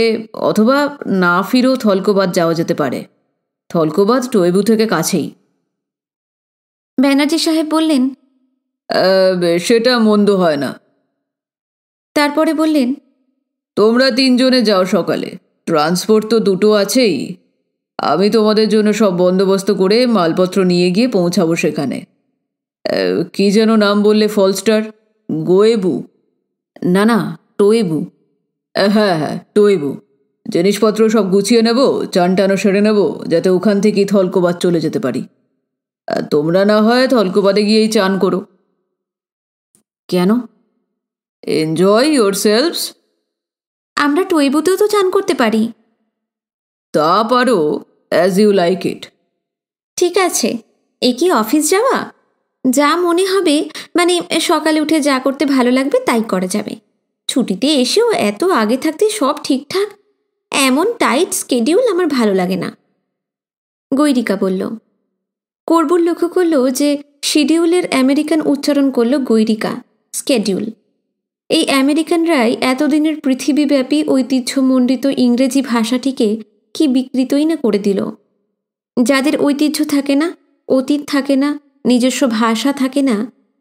অথবা না ফিরেও থলকোবাদ যাওয়া যেতে পারে থলকোবাদ টয়েবু থেকে কাছেই ব্যানার্জি সাহেব বললেন সেটা মন্দ হয় না তারপরে বললেন তোমরা তিনজনে যাও সকালে ট্রান্সপোর্ট তো দুটো আছেই আমি তোমাদের জন্য সব বন্দোবস্ত করে মালপত্র নিয়ে গিয়ে পৌঁছাবো সেখানে কি যেন নাম বললে ফলস্টার গোয়েবু না না টোয়েবু হ্যাঁ হ্যাঁ টোয়েবু জিনিসপত্র সব গুছিয়ে নেব চান টানো সেরে নেব যাতে ওখান থেকেই থলকোবাদ চলে যেতে পারি তোমরা না হয় থলকোবাদে গিয়েই চান করো কেন এনজয় ইয়োর সেলফস আমরা টোয়েবুতেও তো চান করতে পারি তা পারো অ্যাজ ইউ লাইক ইট ঠিক আছে এ কি অফিস যাওয়া যা মনে হবে মানে সকালে উঠে যা করতে ভালো লাগবে তাই করা যাবে ছুটিতে এসেও এত আগে থাকতে সব ঠিকঠাক এমন টাইট স্কেডিউল আমার ভালো লাগে না গৈরিকা বলল করবুর লক্ষ্য করলো যে শিডিউলের আমেরিকান উচ্চারণ করলো গৈরিকা স্কেডিউল এই আমেরিকানরাই এতদিনের পৃথিবীব্যাপী ঐতিহ্যমণ্ডিত ইংরেজি ভাষাটিকে কি বিকৃতই না করে দিল যাদের ঐতিহ্য থাকে না অতীত থাকে না নিজস্ব ভাষা থাকে না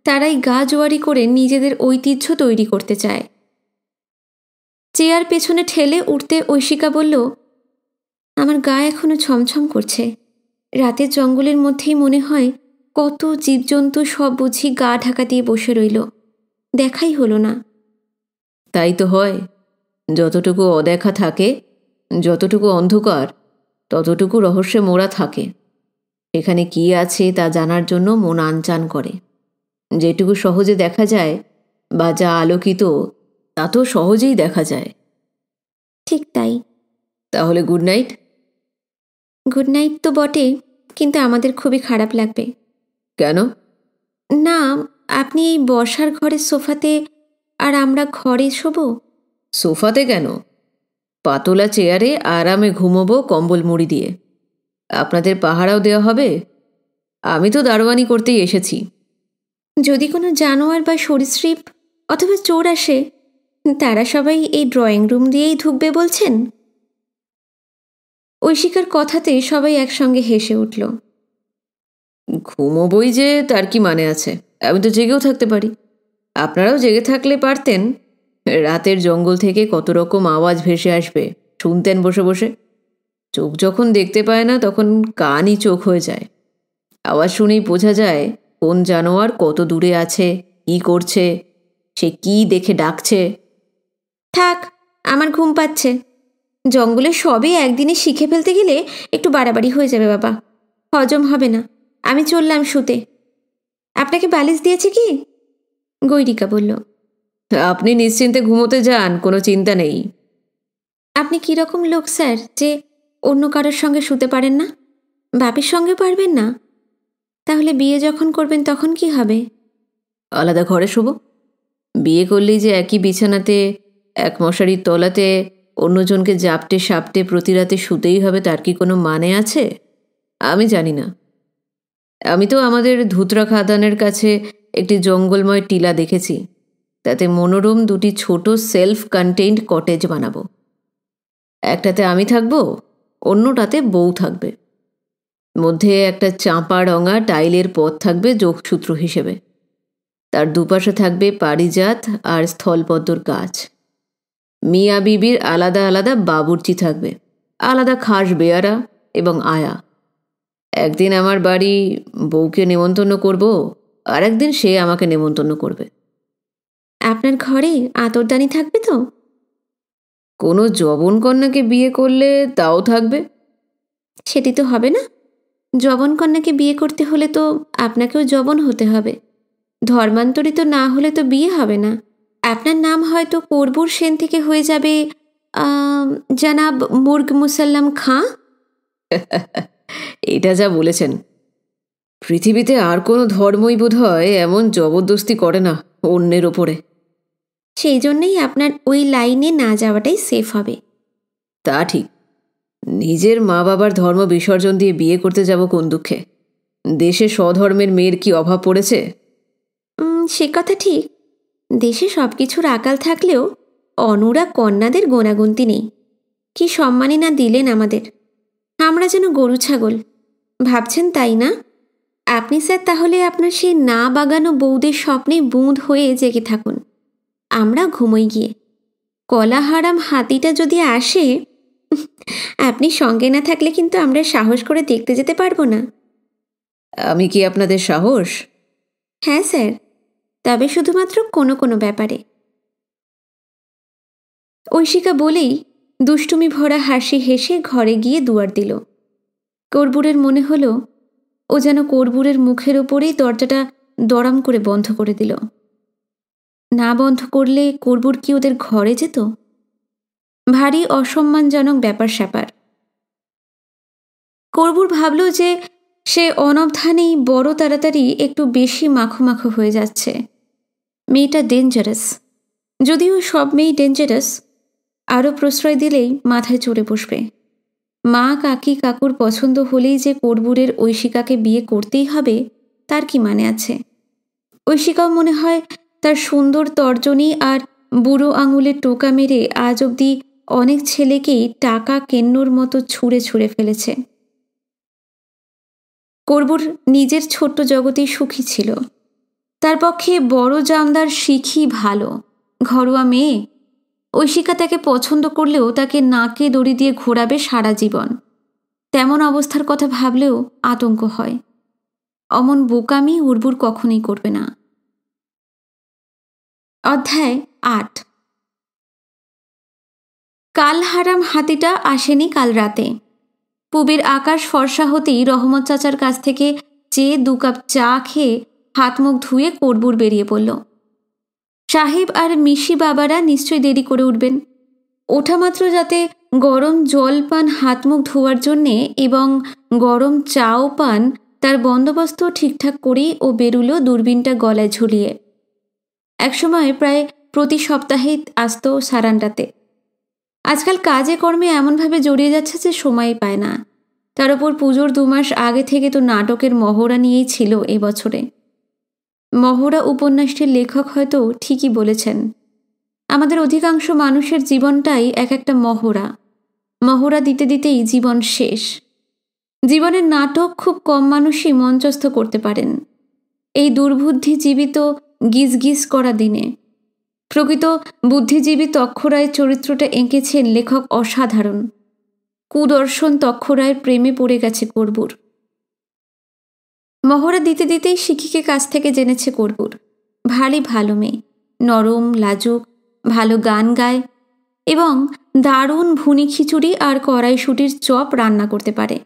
তারাই গা জোয়ারি করে নিজেদের ঐতিহ্য তৈরি করতে চায় চেয়ার পেছনে ঠেলে উঠতে ঐশিকা বলল আমার গা এখনো ছমছম করছে রাতের জঙ্গলের মধ্যেই মনে হয় কত জীবজন্তু সব বুঝি গা ঢাকা দিয়ে বসে রইল দেখাই হলো না তাই তো হয় যতটুকু অদেখা থাকে যতটুকু অন্ধকার ততটুকু রহস্যে মোড়া থাকে এখানে কি আছে তা জানার জন্য মন আনচান করে যেটুকু সহজে দেখা যায় বা যা আলোকিত তা তো সহজেই দেখা যায় ঠিক তাই তাহলে গুড নাইট গুড নাইট তো বটে কিন্তু আমাদের খুবই খারাপ লাগবে কেন না আপনি এই বসার ঘরের সোফাতে আর আমরা ঘরে শোবো সোফাতে কেন পাতলা চেয়ারে আরামে ঘুমোবো কম্বল মুড়ি দিয়ে আপনাদের পাহারাও দেওয়া হবে আমি তো দারোয়ানি করতেই এসেছি যদি কোনো জানোয়ার বা সরীসৃপ অথবা চোর আসে তারা সবাই এই ড্রয়িং রুম দিয়েই ঢুকবে বলছেন ঐশিকার কথাতে সবাই একসঙ্গে হেসে উঠল ঘুমোবই যে তার কি মানে আছে আমি তো জেগেও থাকতে পারি আপনারাও জেগে থাকলে পারতেন রাতের জঙ্গল থেকে কত রকম আওয়াজ ভেসে আসবে শুনতেন বসে বসে চোখ যখন দেখতে পায় না তখন কানই চোখ হয়ে যায় আওয়াজ শুনেই বোঝা যায় কোন জানোয়ার কত দূরে আছে কি করছে সে কি দেখে ডাকছে থাক আমার ঘুম পাচ্ছে জঙ্গলে সবই একদিনে শিখে ফেলতে গেলে একটু বাড়াবাড়ি হয়ে যাবে বাবা হজম হবে না আমি চললাম শুতে আপনাকে বালিশ দিয়েছে কি গৈরিকা বলল আপনি নিশ্চিন্তে ঘুমোতে যান কোনো চিন্তা নেই আপনি কীরকম লোক স্যার যে অন্য কারোর সঙ্গে শুতে পারেন না বাপের সঙ্গে পারবেন না তাহলে বিয়ে যখন করবেন তখন কি হবে আলাদা ঘরে শুব বিয়ে করলেই যে একই বিছানাতে এক মশারির তলাতে অন্যজনকে জাপটে সাপটে প্রতি রাতে শুতেই হবে তার কি কোনো মানে আছে আমি জানি না আমি তো আমাদের ধুতরা খাদানের কাছে একটি জঙ্গলময় টিলা দেখেছি তাতে মনোরম দুটি ছোট সেলফ কন্টেন্ট কটেজ বানাবো একটাতে আমি থাকবো অন্যটাতে বউ থাকবে মধ্যে একটা চাঁপা রঙা টাইলের পথ থাকবে যোগসূত্র হিসেবে তার দুপাশে থাকবে পারিজাত আর স্থলপদ্মর গাছ মিয়া বিবির আলাদা আলাদা বাবুর্চি থাকবে আলাদা খাস বেয়ারা এবং আয়া একদিন আমার বাড়ি বউকে নেমন্তন্ন করব আর একদিন সে আমাকে নেমন্তন্ন করবে আপনার ঘরে আতরদানি থাকবে তো কোনো জবন কন্যাকে বিয়ে করলে তাও থাকবে সেটি তো হবে না জবন কন্যাকে বিয়ে করতে হলে তো আপনাকেও জবন হতে হবে ধর্মান্তরিত না হলে তো বিয়ে হবে না আপনার নাম হয়তো করবুর সেন থেকে হয়ে যাবে জানাব মুর্গ মুসাল্লাম খাঁ এটা যা বলেছেন পৃথিবীতে আর কোনো ধর্মই বোধ হয় এমন জবরদস্তি করে না অন্যের ওপরে সেই জন্যই আপনার ওই লাইনে না যাওয়াটাই সেফ হবে তা ঠিক নিজের মা বাবার ধর্ম বিসর্জন দিয়ে বিয়ে করতে যাব কোন দুঃখে দেশে স্বধর্মের মেয়ের কি অভাব পড়েছে সে কথা ঠিক দেশে সব কিছুর আকাল থাকলেও অনুরা কন্যাদের গোনাগুনতি নেই কি সম্মানই না দিলেন আমাদের আমরা যেন গরু ছাগল ভাবছেন তাই না আপনি স্যার তাহলে আপনার সেই না বাগানো বৌদের স্বপ্নে বুঁদ হয়ে জেগে থাকুন আমরা ঘুমোই গিয়ে কলাহারাম হাতিটা যদি আসে আপনি সঙ্গে না থাকলে কিন্তু আমরা সাহস করে দেখতে যেতে পারবো না আমি কি আপনাদের সাহস হ্যাঁ স্যার তবে শুধুমাত্র কোনো কোনো ব্যাপারে ঐশিকা বলেই দুষ্টুমি ভরা হাসি হেসে ঘরে গিয়ে দুয়ার দিল কর্বুরের মনে হলো ও যেন কর্বুরের মুখের ওপরেই দরজাটা দরাম করে বন্ধ করে দিল না বন্ধ করলে করবুর কি ওদের ঘরে যেত ভারী অসম্মানজনক ব্যাপার স্যাপার করবুর ভাবল যে সে অনবধানেই বড় তাড়াতাড়ি একটু বেশি মাখো মাখো হয়ে যাচ্ছে মেয়েটা ডেঞ্জারাস যদিও সব মেয়েই ডেঞ্জারাস আরও প্রশ্রয় দিলেই মাথায় চড়ে বসবে মা কাকি কাকুর পছন্দ হলেই যে করবুরের ঐশিকাকে বিয়ে করতেই হবে তার কি মানে আছে ঐশিকাও মনে হয় তার সুন্দর তর্জনী আর বুড়ো আঙুলে টোকা মেরে আজ অবধি অনেক ছেলেকেই টাকা কেন্নোর মতো ছুঁড়ে ছুঁড়ে ফেলেছে করবুর নিজের ছোট্ট জগতেই সুখী ছিল তার পক্ষে বড় জামদার শিখি ভালো ঘরোয়া মেয়ে ঐশিকা তাকে পছন্দ করলেও তাকে নাকে দড়ি দিয়ে ঘোরাবে সারা জীবন তেমন অবস্থার কথা ভাবলেও আতঙ্ক হয় অমন বোকামি উর্বুর কখনোই করবে না অধ্যায় আট কাল হারাম হাতিটা আসেনি কাল রাতে পুবের আকাশ ফর্সা হতেই রহমত চাচার কাছ থেকে যে দু কাপ চা খেয়ে হাত মুখ ধুয়ে কোটবুর বেরিয়ে পড়ল সাহেব আর মিশি বাবারা নিশ্চয়ই দেরি করে উঠবেন ওঠামাত্র যাতে গরম জল পান হাত মুখ ধোয়ার জন্যে এবং গরম চাও পান তার বন্দোবস্ত ঠিকঠাক করেই ও বেরুলো দূরবীনটা গলায় ঝুলিয়ে একসময় প্রায় প্রতি সপ্তাহেই আসতো সারান্ডাতে আজকাল কাজে কর্মে এমনভাবে জড়িয়ে যাচ্ছে যে সময়ই পায় না তার উপর পুজোর দু মাস আগে থেকে তো নাটকের মহড়া নিয়েই ছিল এবছরে মহড়া উপন্যাসটির লেখক হয়তো ঠিকই বলেছেন আমাদের অধিকাংশ মানুষের জীবনটাই এক একটা মহড়া মহড়া দিতে দিতেই জীবন শেষ জীবনের নাটক খুব কম মানুষই মঞ্চস্থ করতে পারেন এই দুর্বুদ্ধি জীবিত গিজ গিজ করা দিনে প্রকৃত বুদ্ধিজীবী তক্ষরায় চরিত্রটা এঁকেছেন লেখক অসাধারণ কুদর্শন তক্ষরায়ের প্রেমে পড়ে গেছে করবুর মহড়া দিতে দিতেই শিখিকে কাছ থেকে জেনেছে করবুর ভারী ভালো মেয়ে নরম লাজুক ভালো গান গায় এবং দারুণ ভুনি খিচুড়ি আর কড়াইশুটির চপ রান্না করতে পারে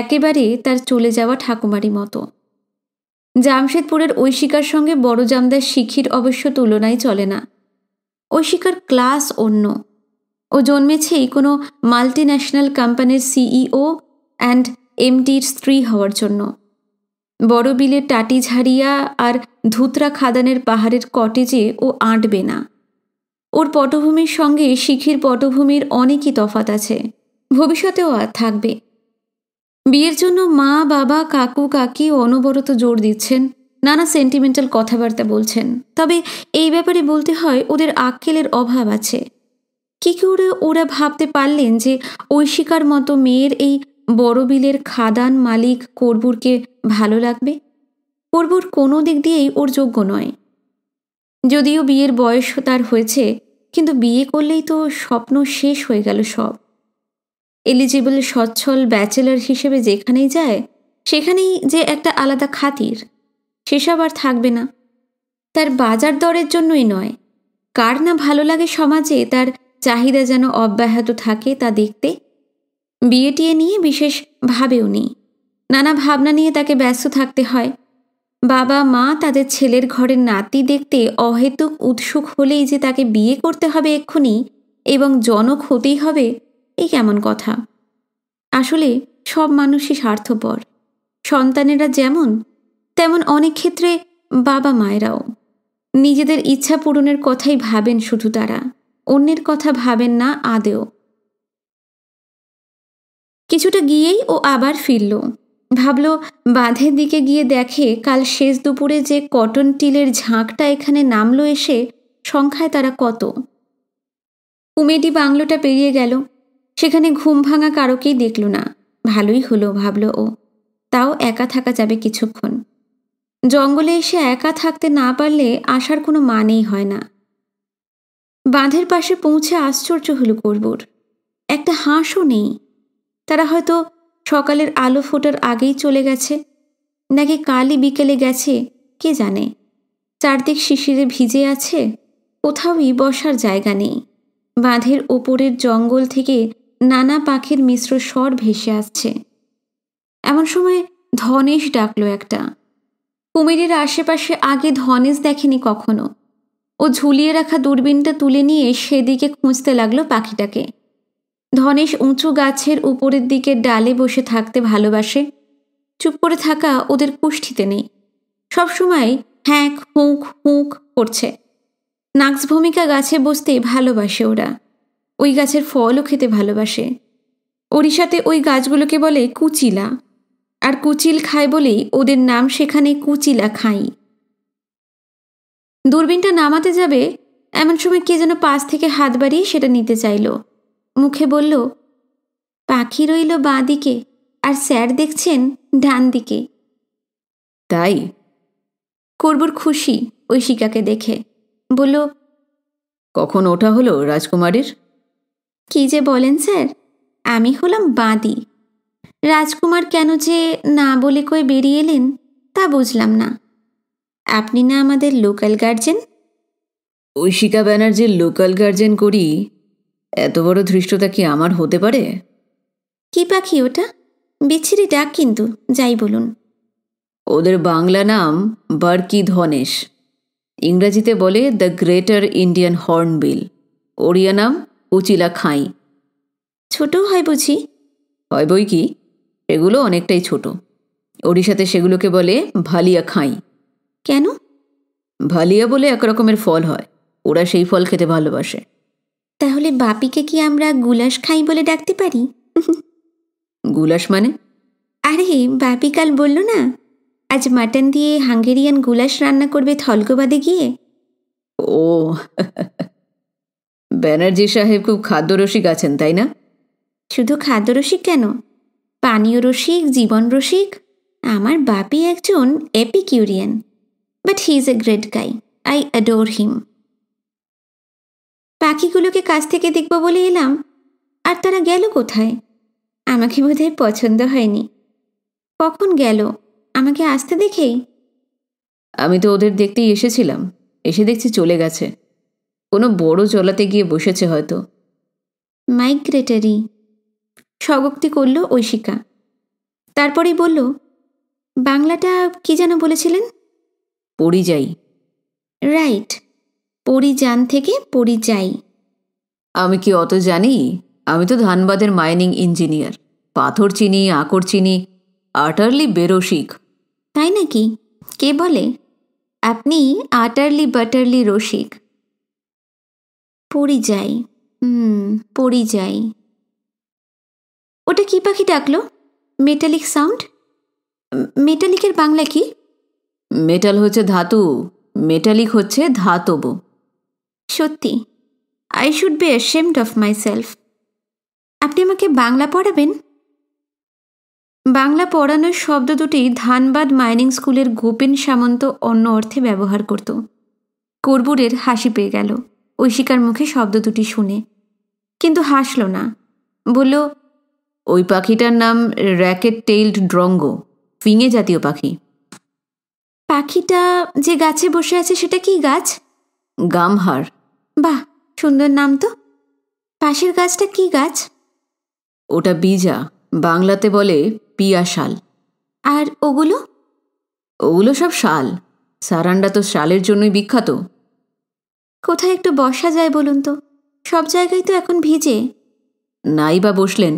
একেবারে তার চলে যাওয়া ঠাকুমারি মতো জামশেদপুরের ঐশিকার সঙ্গে বড় জামদার শিখির অবশ্য তুলনায় চলে না ঐশিকার ক্লাস অন্য ও জন্মেছেই কোনো মাল্টি ন্যাশনাল কোম্পানির সিইও অ্যান্ড এমটির স্ত্রী হওয়ার জন্য বড় বিলে টাটি ঝাড়িয়া আর ধুতরা খাদানের পাহাড়ের কটেজে ও আঁটবে না ওর পটভূমির সঙ্গে শিখির পটভূমির অনেকই তফাত আছে ভবিষ্যতেও আর থাকবে বিয়ের জন্য মা বাবা কাকু কাকি অনবরত জোর দিচ্ছেন নানা সেন্টিমেন্টাল কথাবার্তা বলছেন তবে এই ব্যাপারে বলতে হয় ওদের আক্কেলের অভাব আছে কি কি ওরা ওরা ভাবতে পারলেন যে ঐশিকার মতো মেয়ের এই বড় বিলের খাদান মালিক করবুরকে ভালো লাগবে করবুর কোনো দিক দিয়েই ওর যোগ্য নয় যদিও বিয়ের বয়স তার হয়েছে কিন্তু বিয়ে করলেই তো স্বপ্ন শেষ হয়ে গেল সব এলিজিবল সচ্ছল ব্যাচেলার হিসেবে যেখানেই যায় সেখানেই যে একটা আলাদা খাতির সেসব আর থাকবে না তার বাজার দরের জন্যই নয় কার না ভালো লাগে সমাজে তার চাহিদা যেন অব্যাহত থাকে তা দেখতে বিয়েটিয়ে নিয়ে বিশেষ ভাবেও নেই নানা ভাবনা নিয়ে তাকে ব্যস্ত থাকতে হয় বাবা মা তাদের ছেলের ঘরের নাতি দেখতে অহেতুক উৎসুক হলেই যে তাকে বিয়ে করতে হবে এক্ষুনি এবং জনক হতেই হবে এই কেমন কথা আসলে সব মানুষই স্বার্থপর সন্তানেরা যেমন তেমন অনেক ক্ষেত্রে বাবা মায়েরাও নিজেদের ইচ্ছা পূরণের কথাই ভাবেন শুধু তারা অন্যের কথা ভাবেন না আদেও কিছুটা গিয়েই ও আবার ফিরল ভাবল বাঁধের দিকে গিয়ে দেখে কাল শেষ দুপুরে যে কটন টিলের ঝাঁকটা এখানে নামলো এসে সংখ্যায় তারা কত কুমেডি বাংলোটা পেরিয়ে গেল সেখানে ঘুম ভাঙা কারোকেই দেখল না ভালোই হলো ভাবল ও তাও একা থাকা যাবে কিছুক্ষণ জঙ্গলে এসে একা থাকতে না পারলে আসার কোনো মানেই হয় না বাঁধের পাশে পৌঁছে আশ্চর্য হলো করবুর একটা হাঁসও নেই তারা হয়তো সকালের আলো ফোটার আগেই চলে গেছে নাকি কালই বিকেলে গেছে কে জানে চারদিক শিশিরে ভিজে আছে কোথাওই বসার জায়গা নেই বাঁধের ওপরের জঙ্গল থেকে নানা পাখির মিশ্র স্বর ভেসে আসছে এমন সময় ধনেশ ডাকলো একটা কুমিরের আশেপাশে আগে ধনেশ দেখেনি কখনো ও ঝুলিয়ে রাখা দূরবীনটা তুলে নিয়ে সেদিকে খুঁজতে লাগলো পাখিটাকে ধনেশ উঁচু গাছের উপরের দিকে ডালে বসে থাকতে ভালোবাসে চুপ করে থাকা ওদের কুষ্ঠিতে নেই সবসময় হ্যাঁক হুঁক হুঁক করছে নাক্স ভূমিকা গাছে বসতে ভালোবাসে ওরা ওই গাছের ফলও খেতে ভালোবাসে ওড়িশাতে ওই গাছগুলোকে বলে কুচিলা আর কুচিল খায় বলেই ওদের নাম সেখানে কুচিলা খাই দূরবীনটা নামাতে যাবে এমন সময় কে যেন পাশ থেকে হাত বাড়িয়ে সেটা নিতে চাইল মুখে বলল পাখি রইল বাঁ দিকে আর স্যার দেখছেন ডান দিকে তাই করবুর খুশি ওই শিকাকে দেখে বলল কখন ওঠা হলো রাজকুমারীর কি যে বলেন স্যার আমি হলাম বাঁদি রাজকুমার কেন যে না বলে কই বেরিয়ে এলেন তা বুঝলাম না আপনি না আমাদের লোকাল গার্জেন ঐশিকা ব্যানার্জির লোকাল গার্জেন করি এত বড় ধৃষ্টতা কি আমার হতে পারে কি পাখি ওটা বিচ্ছিরি ডাক কিন্তু যাই বলুন ওদের বাংলা নাম বার্কি ধনেশ ইংরাজিতে বলে the greater Indian hornbill Odia নাম উচিলা খাই ছোট হয় বুঝি হয় বই কি এগুলো অনেকটাই ছোট ওড়িশাতে সেগুলোকে বলে ভালিয়া খাই কেন ভালিয়া বলে একরকমের ফল হয় ওরা সেই ফল খেতে ভালোবাসে তাহলে বাপিকে কি আমরা গুলাস খাই বলে ডাকতে পারি গুলাস মানে আরে বাপি কাল বলল না আজ মাটন দিয়ে হাঙ্গেরিয়ান গুলাস রান্না করবে থলকোবাদে গিয়ে ও ব্যানার্জি সাহেব খুব খাদ্যরসিক আছেন তাই না শুধু খাদ্যরসিক কেন পানীয় রসিক জীবন রসিক আমার বাপি একজন epicurean but he is a great guy I adore him পাখিগুলোকে কাছ থেকে দেখব বলে এলাম আর তারা গেল কোথায় আমাকে বোধহয় পছন্দ হয়নি কখন গেল আমাকে আসতে দেখেই আমি তো ওদের দেখতেই এসেছিলাম এসে দেখছি চলে গেছে কোনো বড় জলাতে গিয়ে বসেছে হয়তো মাইগ্রেটারি স্বগক্তি করল ঐশিকা তারপরেই বলল বাংলাটা কি যেন বলেছিলেন পরিযায়ী রাইট পরিযান থেকে পরিযায়ী আমি কি অত জানি আমি তো ধানবাদের মাইনিং ইঞ্জিনিয়ার পাথর চিনি আকর চিনি আটারলি বেরসিক তাই নাকি কে বলে আপনি আটারলি বাটারলি রসিক পরিযায়ী হুম পরিযায়ী ওটা কি পাখি ডাকলো মেটালিক সাউন্ড মেটালিকের বাংলা কি মেটাল হচ্ছে ধাতু মেটালিক হচ্ছে ধাতব সত্যি I should be ashamed of myself আপনি আমাকে বাংলা পড়াবেন বাংলা পড়ানোর শব্দ দুটি ধানবাদ মাইনিং স্কুলের গোপেন সামন্ত অন্য অর্থে ব্যবহার করত করবুরের হাসি পেয়ে গেল ঐশিকার মুখে শব্দ দুটি শুনে কিন্তু হাসল না বলল ওই পাখিটার নাম র্যাকেট টেইলড ড্রঙ্গ ফিঙে জাতীয় পাখি পাখিটা যে গাছে বসে আছে সেটা কি গাছ গামহার বাহ সুন্দর নাম তো পাশের গাছটা কি গাছ ওটা বিজা বাংলাতে বলে পিয়াশাল আর ওগুলো ওগুলো সব শাল সারান্ডা তো শালের জন্যই বিখ্যাত কোথায় একটু বসা যায় বলুন তো সব জায়গায় তো এখন ভিজে নাই বা বসলেন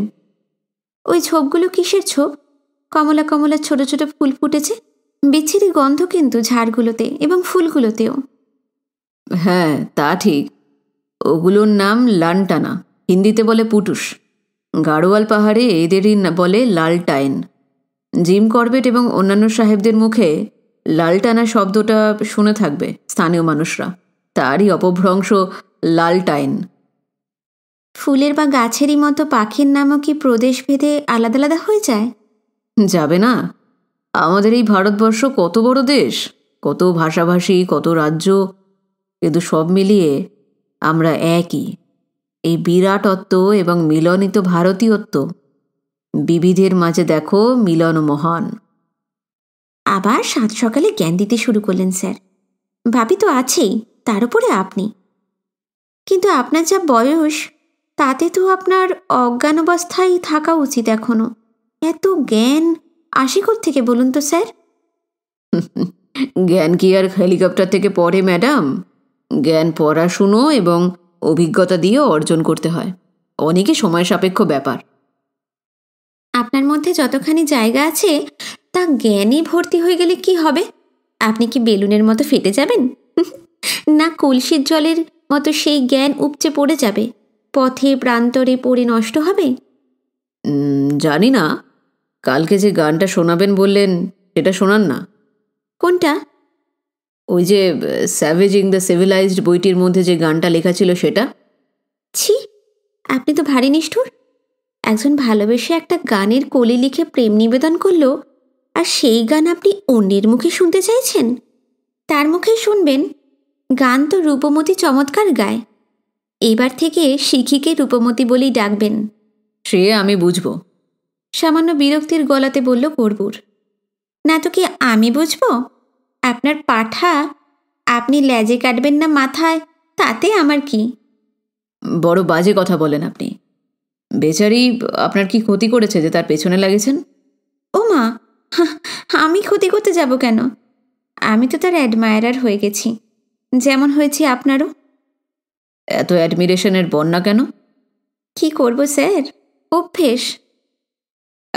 ওই ছোপগুলো কিসের ছোপ কমলা কমলা ছোট ছোট ফুল ফুটেছে বিচ্ছিরি গন্ধ কিন্তু ঝাড়গুলোতে এবং ফুলগুলোতেও হ্যাঁ তা ঠিক ওগুলোর নাম লানটানা হিন্দিতে বলে পুটুস গাড়োয়াল পাহাড়ে এদেরই বলে লালটাইন জিম করবেট এবং অন্যান্য সাহেবদের মুখে লালটানা শব্দটা শুনে থাকবে স্থানীয় মানুষরা তারই অপভ্রংশ লালটাইন ফুলের বা গাছেরই মতো পাখির নামও কি প্রদেশ ভেদে আলাদা আলাদা হয়ে যায় যাবে না আমাদের এই ভারতবর্ষ কত বড় দেশ কত ভাষাভাষী কত রাজ্য কিন্তু সব মিলিয়ে আমরা একই এই বিরাটত্ব এবং মিলনিত ভারতীয়ত্ব বিবিধের মাঝে দেখো মিলন মহান আবার সাত সকালে জ্ঞান দিতে শুরু করলেন স্যার ভাবি তো আছেই তার উপরে আপনি কিন্তু আপনার যা বয়স তাতে তো আপনার অজ্ঞান অবস্থায় থাকা উচিত এখনো এত জ্ঞান আসি থেকে বলুন তো স্যার জ্ঞান কি আর হেলিকপ্টার থেকে পড়ে ম্যাডাম জ্ঞান পড়াশুনো এবং অভিজ্ঞতা দিয়ে অর্জন করতে হয় অনেকে সময় সাপেক্ষ ব্যাপার আপনার মধ্যে যতখানি জায়গা আছে তা জ্ঞানে ভর্তি হয়ে গেলে কি হবে আপনি কি বেলুনের মতো ফেটে যাবেন না কলসির জলের মতো সেই জ্ঞান উপচে পড়ে যাবে পথে প্রান্তরে পড়ে নষ্ট হবে জানি না কালকে যে গানটা শোনাবেন বললেন সেটা শোনান না কোনটা ওই যে স্যাভেজিং দ্য সিভিলাইজড বইটির মধ্যে যে গানটা লেখা ছিল সেটা ছি আপনি তো ভারী নিষ্ঠুর একজন ভালোবেসে একটা গানের কলি লিখে প্রেম নিবেদন করলো আর সেই গান আপনি অন্যের মুখে শুনতে চাইছেন তার মুখেই শুনবেন গান তো রূপমতি চমৎকার গায় এইবার থেকে শিখিকে রূপমতি বলেই ডাকবেন সে আমি বুঝব সামান্য বিরক্তির গলাতে বলল করবুর না তো কি আমি বুঝব আপনার পাঠা আপনি লেজে কাটবেন না মাথায় তাতে আমার কি বড় বাজে কথা বলেন আপনি বেচারি আপনার কি ক্ষতি করেছে যে তার পেছনে লাগেছেন ও মা আমি ক্ষতি করতে যাব কেন আমি তো তার অ্যাডমায়ারার হয়ে গেছি যেমন হয়েছি আপনারও এত অ্যাডমিরেশনের বন্যা কেন কি করব স্যার অভ্যেস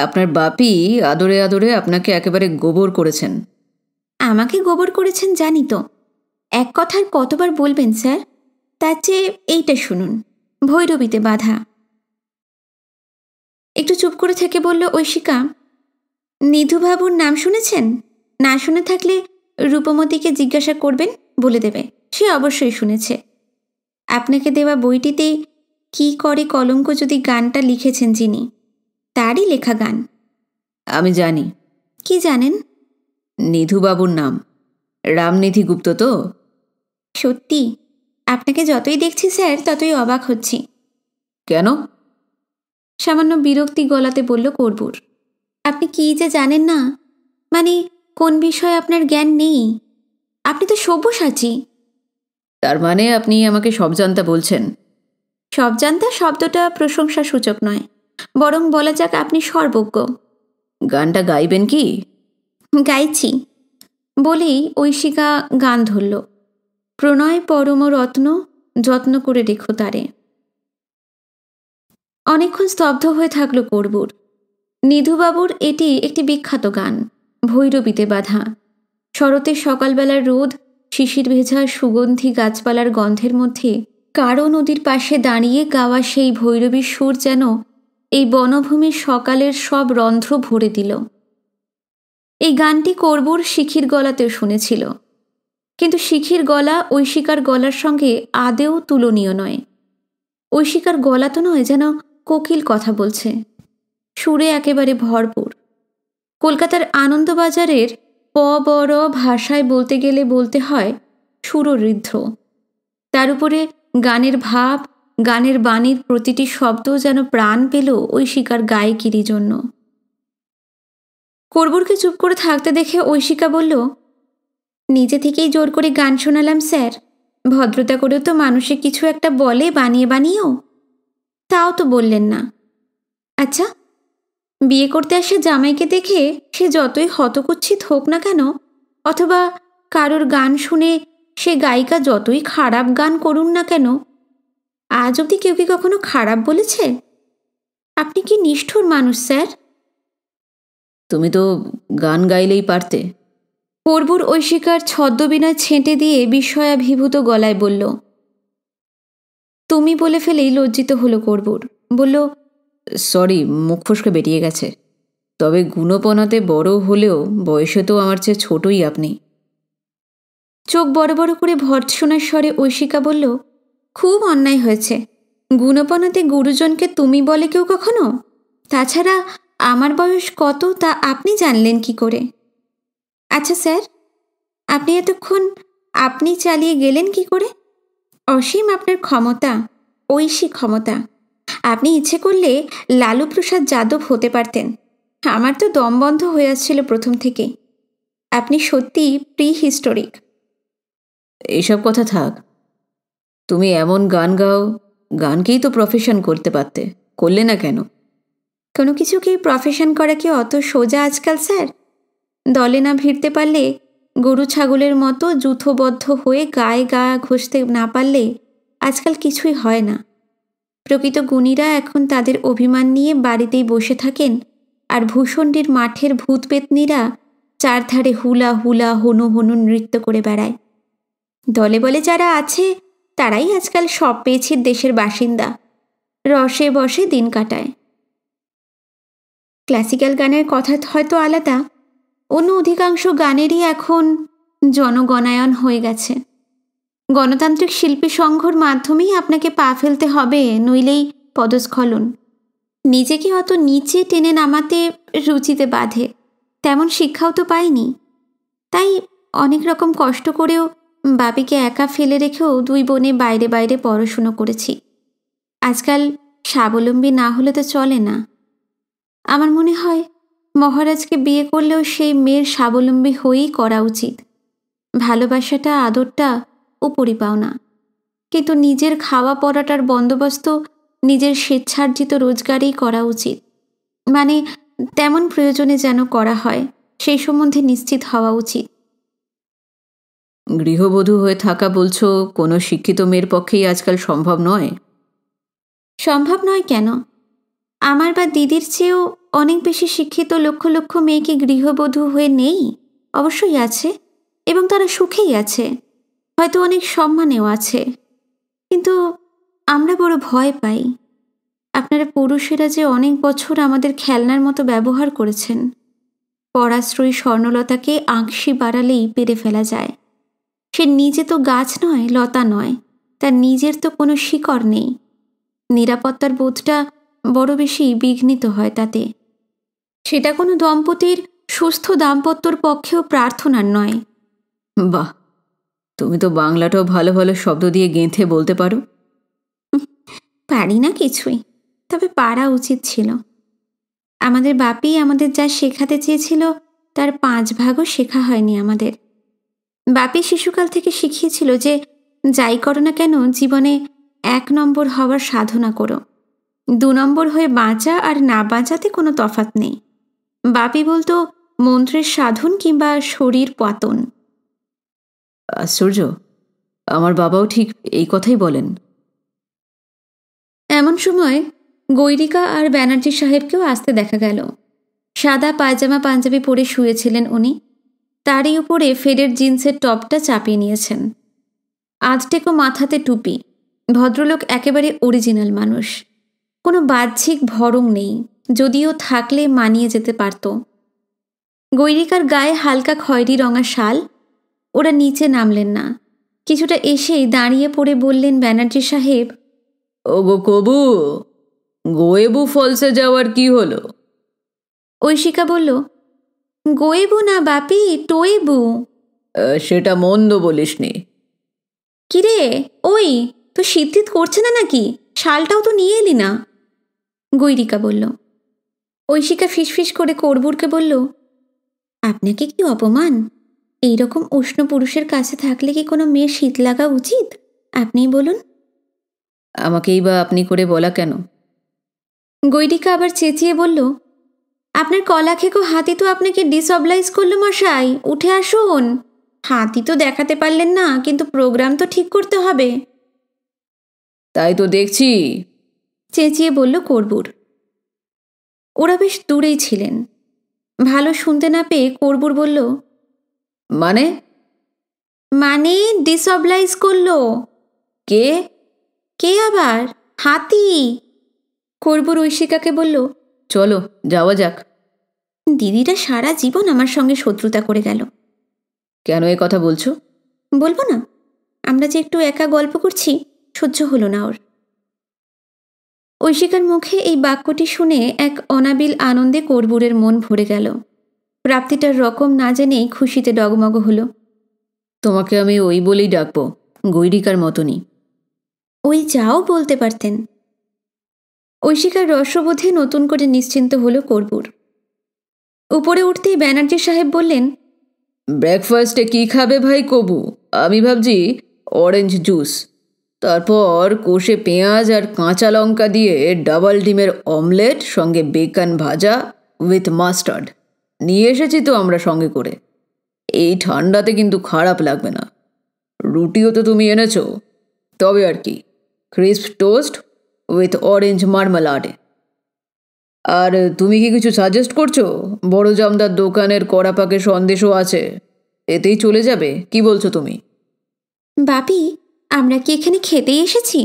আপনার বাপি আদরে আদরে আপনাকে একেবারে গোবর করেছেন আমাকে গোবর করেছেন জানি তো এক কথার কতবার বলবেন স্যার তার চেয়ে এইটা শুনুন ভৈরবীতে বাধা একটু চুপ করে থেকে বলল ঐশিকা নিধুবাবুর নাম শুনেছেন না শুনে থাকলে রূপমতিকে জিজ্ঞাসা করবেন বলে দেবে সে অবশ্যই শুনেছে আপনাকে দেওয়া বইটিতে কি করে কলঙ্ক যদি গানটা লিখেছেন যিনি তারই লেখা গান আমি জানি কি জানেন নিধুবাবুর নাম রামনিধি গুপ্ত তো সত্যি আপনাকে যতই দেখছি স্যার ততই অবাক হচ্ছি কেন সামান্য বিরক্তি গলাতে বলল করবুর আপনি কি যে জানেন না মানে কোন বিষয়ে আপনার জ্ঞান নেই আপনি তো সব্যসাচী তার মানে আপনি আমাকে সবজান্তা বলছেন সবজান্তা শব্দটা প্রশংসা সূচক নয় বরং বলা যাক আপনি সর্বজ্ঞ গানটা গাইবেন কি গাইছি বলেই ঐশিকা গান ধরল প্রণয় পরম রত্ন যত্ন করে রেখো তারে অনেকক্ষণ স্তব্ধ হয়ে থাকলো করবুর নিধুবাবুর এটি একটি বিখ্যাত গান ভৈরবীতে বাধা শরতের সকালবেলার রোদ শিশির ভেজা সুগন্ধি গাছপালার গন্ধের মধ্যে কারো নদীর পাশে দাঁড়িয়ে গাওয়া সেই ভৈরবী সুর যেন এই বনভূমির সকালের সব রন্ধ্র ভরে দিল এই গানটি করবুর শিখির গলাতেও শুনেছিল কিন্তু শিখির গলা ঐশিকার গলার সঙ্গে আদেও তুলনীয় নয় ঐশিকার গলা তো নয় যেন কোকিল কথা বলছে সুরে একেবারে ভরপুর কলকাতার আনন্দবাজারের প বড় ভাষায় বলতে গেলে বলতে হয় সুরঋদ্ধ তার উপরে গানের ভাব গানের বাণীর প্রতিটি শব্দ যেন প্রাণ পেল শিকার গায়কির জন্য করবুরকে চুপ করে থাকতে দেখে ঐশিকা বলল নিজে থেকেই জোর করে গান শোনালাম স্যার ভদ্রতা করেও তো মানুষে কিছু একটা বলে বানিয়ে বানিয়েও তাও তো বললেন না আচ্ছা বিয়ে করতে আসা জামাইকে দেখে সে যতই হতকুচ্ছিত হোক না কেন অথবা কারোর গান শুনে সে গায়িকা যতই খারাপ গান করুন না কেন আজ অবধি কেউ কি কখনো খারাপ বলেছে আপনি কি নিষ্ঠুর মানুষ স্যার তুমি তো গান গাইলেই পারতে পর্বুর ঐশিকার ছদ্মবিনয় ছেঁটে দিয়ে বিস্ময়াভিভূত গলায় বলল তুমি বলে ফেলেই লজ্জিত হলো করবুর বলল সরি মুখ ফসকে বেরিয়ে গেছে তবে গুণপনাতে বড় হলেও বয়সে তো আমার চেয়ে ছোটই আপনি চোখ বড় বড় করে ভর্ৎসনার স্বরে ঐশিকা বলল খুব অন্যায় হয়েছে গুণপনাতে গুরুজনকে তুমি বলে কেউ কখনো তাছাড়া আমার বয়স কত তা আপনি জানলেন কি করে আচ্ছা স্যার আপনি এতক্ষণ আপনি চালিয়ে গেলেন কি করে অসীম আপনার ক্ষমতা ঐশী ক্ষমতা আপনি ইচ্ছে করলে লালু প্রসাদ যাদব হতে পারতেন আমার তো দম বন্ধ হয়ে আসছিল প্রথম থেকেই আপনি সত্যি প্রি হিস্টোরিক এসব কথা থাক তুমি এমন গান গাও গানকেই তো প্রফেশন করতে পারতে করলে না কেন কোনো কিছুকেই প্রফেশন করা কি অত সোজা আজকাল স্যার দলে না ভিড়তে পারলে গরু ছাগলের মতো যুথবদ্ধ হয়ে গায়ে গা ঘষতে না পারলে আজকাল কিছুই হয় না প্রকৃত গুণীরা এখন তাদের অভিমান নিয়ে বাড়িতেই বসে থাকেন আর ভূষণ্ডির মাঠের ভূতপেতনিরা চারধারে হুলা হুলা হনু হনু নৃত্য করে বেড়ায় দলে বলে যারা আছে তারাই আজকাল সব পেয়েছে দেশের বাসিন্দা রসে বসে দিন কাটায় ক্লাসিক্যাল গানের কথা হয়তো আলাদা অন্য অধিকাংশ গানেরই এখন জনগণায়ন হয়ে গেছে গণতান্ত্রিক শিল্পী সংঘর মাধ্যমেই আপনাকে পা ফেলতে হবে নইলেই পদস্খলন নিজেকে অত নিচে টেনে নামাতে রুচিতে বাঁধে তেমন শিক্ষাও তো পাইনি তাই অনেক রকম কষ্ট করেও বাবিকে একা ফেলে রেখেও দুই বোনে বাইরে বাইরে পড়াশুনো করেছি আজকাল স্বাবলম্বী না হলে তো চলে না আমার মনে হয় মহারাজকে বিয়ে করলেও সেই মেয়ের স্বাবলম্বী হয়েই করা উচিত ভালোবাসাটা আদরটা পরিপাওনা কিন্তু নিজের খাওয়া পড়াটার বন্দোবস্ত নিজের স্বেচ্ছার্জিত রোজগারেই করা উচিত মানে তেমন প্রয়োজনে যেন করা হয় সেই সম্বন্ধে নিশ্চিত হওয়া উচিত গৃহবধূ হয়ে থাকা বলছো কোনো শিক্ষিত মেয়ের পক্ষেই আজকাল সম্ভব নয় সম্ভব নয় কেন আমার বা দিদির চেয়েও অনেক বেশি শিক্ষিত লক্ষ লক্ষ মেয়েকে গৃহবধূ হয়ে নেই অবশ্যই আছে এবং তারা সুখেই আছে হয়তো অনেক সম্মানেও আছে কিন্তু আমরা বড় ভয় পাই আপনারা পুরুষেরা যে অনেক বছর আমাদের খেলনার মতো ব্যবহার করেছেন পরাশ্রয়ী স্বর্ণলতাকে আংশি বাড়ালেই পেরে ফেলা যায় সে নিজে তো গাছ নয় লতা নয় তার নিজের তো কোনো শিকড় নেই নিরাপত্তার বোধটা বড় বেশি বিঘ্নিত হয় তাতে সেটা কোনো দম্পতির সুস্থ দাম্পত্যর পক্ষেও প্রার্থনার নয় বাহ তুমি তো বাংলাটাও ভালো ভালো শব্দ দিয়ে গেঁথে বলতে পারো পারি না কিছুই তবে পারা উচিত ছিল আমাদের বাপি আমাদের যা শেখাতে চেয়েছিল তার পাঁচ ভাগও শেখা হয়নি আমাদের বাপি শিশুকাল থেকে শিখিয়েছিল যে যাই করো না কেন জীবনে এক নম্বর হওয়ার সাধনা করো দু নম্বর হয়ে বাঁচা আর না বাঁচাতে কোনো তফাত নেই বাপি বলতো মন্ত্রের সাধন কিংবা শরীর পতন আশ্চর্য আমার বাবাও ঠিক এই কথাই বলেন এমন সময় গৈরিকা আর ব্যানার্জি সাহেবকেও আসতে দেখা গেল সাদা পায়জামা পাঞ্জাবি পরে শুয়েছিলেন উনি তারই উপরে ফেডের জিন্সের টপটা চাপিয়ে নিয়েছেন আধটেকো মাথাতে টুপি ভদ্রলোক একেবারে অরিজিনাল মানুষ কোনো বাহ্যিক ভরং নেই যদিও থাকলে মানিয়ে যেতে পারত গৈরিকার গায়ে হালকা খয়েরি রঙা শাল ওরা নিচে নামলেন না কিছুটা এসেই দাঁড়িয়ে পড়ে বললেন ব্যানার্জি সাহেব ও গো কবু গোয়েবু ফলসে যাওয়ার কি হলো ঐশিকা বলল গোয়েবু না বাপি টোয়েবু সেটা মন্দ বলিস নি কিরে ওই তো শীত করছে না নাকি শালটাও তো নিয়ে এলি না গৈরিকা বলল ঐশিকা ফিসফিস করে করবুরকে বলল আপনাকে কি অপমান এইরকম উষ্ণ পুরুষের কাছে থাকলে কি কোনো মেয়ের শীত লাগা উচিত আপনিই বলুন আমাকেই বা আপনি করে বলা কেন গৈরিকা আবার চেঁচিয়ে বলল আপনার কলা খেকো হাতি তো আপনাকে ডিসঅবলাইজ করলো মশাই উঠে আসুন হাতি তো দেখাতে পারলেন না কিন্তু প্রোগ্রাম তো ঠিক করতে হবে তাই তো দেখছি চেঁচিয়ে বলল করবুর ওরা বেশ দূরেই ছিলেন ভালো শুনতে না পেয়ে করবুর বলল মানে মানে ডিসঅবলাইজ করলো কে কে আবার হাতি করবুর ঐশিকাকে বলল চলো যাওয়া যাক দিদিরা সারা জীবন আমার সঙ্গে শত্রুতা করে গেল কেন এ কথা বলছো বলবো না আমরা যে একটু একা গল্প করছি সহ্য হলো না ওর ঐশিকার মুখে এই বাক্যটি শুনে এক অনাবিল আনন্দে করবুরের মন ভরে গেল প্রাপ্তিটার রকম না জেনেই খুশিতে ডগমগ হল তোমাকে আমি ওই বলেই ডাকবো গৈরিকার মতনই ওই যাও বলতে পারতেন ঐশিকার রসবোধে নতুন করে নিশ্চিন্ত হলো কর্পূর উপরে উঠতেই ব্যানার্জি সাহেব বললেন ব্রেকফাস্টে কি খাবে ভাই কবু আমি ভাবছি অরেঞ্জ জুস তারপর কোষে পেঁয়াজ আর কাঁচা লঙ্কা দিয়ে ডাবল ডিমের অমলেট সঙ্গে বেকন ভাজা উইথ মাস্টার্ড নিয়ে এসেছি তো আমরা সঙ্গে করে এই ঠান্ডাতে কিন্তু খারাপ লাগবে না রুটিও তো তুমি এনেছ তবে আর কি ক্রিস্প টোস্ট উইথ অরেঞ্জ মার্মালাডে আর তুমি কি কিছু সাজেস্ট করছো বড় জামদার দোকানের কড়া পাকে সন্দেশও আছে এতেই চলে যাবে কি বলছো তুমি বাপি আমরা কি এখানে খেতেই এসেছি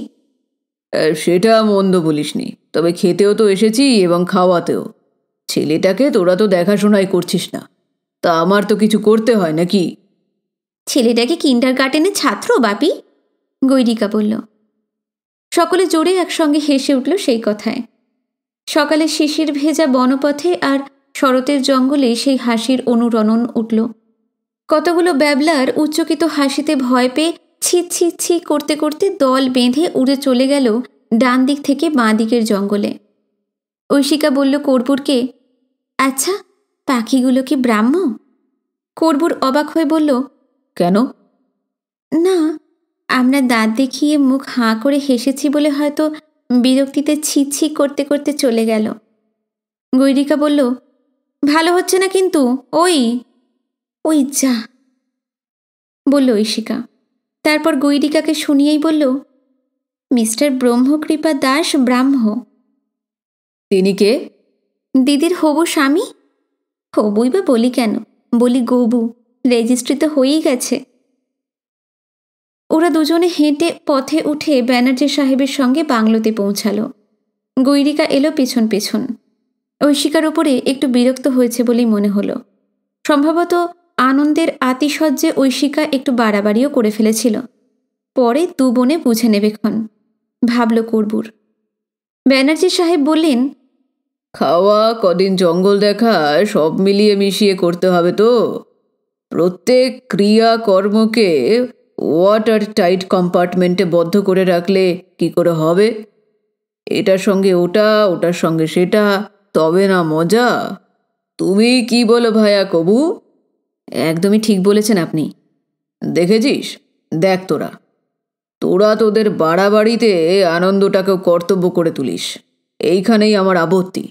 সেটা মন্দ বলিসনি তবে খেতেও তো এসেছি এবং খাওয়াতেও ছেলেটাকে তোরা তো দেখাশোনাই করছিস না তা আমার তো কিছু করতে হয় নাকি ছেলেটাকে কিন্ডার গার্টেনের ছাত্র বাপি গৈরিকা বলল সকলে জোরে একসঙ্গে হেসে উঠল সেই কথায় সকালে শিশির ভেজা বনপথে আর শরতের জঙ্গলে সেই হাসির অনুরণন উঠল কতগুলো ব্যাবলার উচ্চকিত হাসিতে ভয় পেয়ে ছি ছি ছি করতে করতে দল বেঁধে উড়ে চলে গেল ডান দিক থেকে বাঁ দিকের জঙ্গলে ঐশিকা বলল কর্পূরকে আচ্ছা পাখিগুলো কি ব্রাহ্ম করবুর অবাক হয়ে বলল কেন না আমরা দাঁত দেখিয়ে মুখ হাঁ করে হেসেছি বলে হয়তো বিরক্তিতে ছিছি করতে করতে চলে গেল গৈরিকা বলল ভালো হচ্ছে না কিন্তু ওই ওই যা বলল ঐশিকা তারপর গৈরিকাকে শুনিয়েই বলল মিস্টার ব্রহ্মকৃপা দাস ব্রাহ্ম তিনি কে দিদির হবু স্বামী হবুই বা বলি কেন বলি গবু রেজিস্ট্রি তো হয়েই গেছে ওরা দুজনে হেঁটে পথে উঠে ব্যানার্জি সাহেবের সঙ্গে বাংলোতে পৌঁছালো গৈরিকা এলো পিছন পিছন ঐশিকার ওপরে একটু বিরক্ত হয়েছে বলেই মনে হলো সম্ভবত আনন্দের আতিশয্যে ঐশিকা একটু বাড়াবাড়িও করে ফেলেছিল পরে দু বনে বুঝে নেবেক্ষণ ভাবল করবুর ব্যানার্জি সাহেব বললেন খাওয়া কদিন জঙ্গল দেখা সব মিলিয়ে মিশিয়ে করতে হবে তো প্রত্যেক ক্রিয়া কর্মকে ওয়াটার টাইট কম্পার্টমেন্টে বদ্ধ করে রাখলে কি করে হবে এটার সঙ্গে ওটা ওটার সঙ্গে সেটা তবে না মজা তুমি কি বলো ভায়া কবু একদমই ঠিক বলেছেন আপনি দেখেছিস দেখ তোরা তোরা তোদের বাড়াবাড়িতে আনন্দটাকেও কর্তব্য করে তুলিস এইখানেই আমার আপত্তি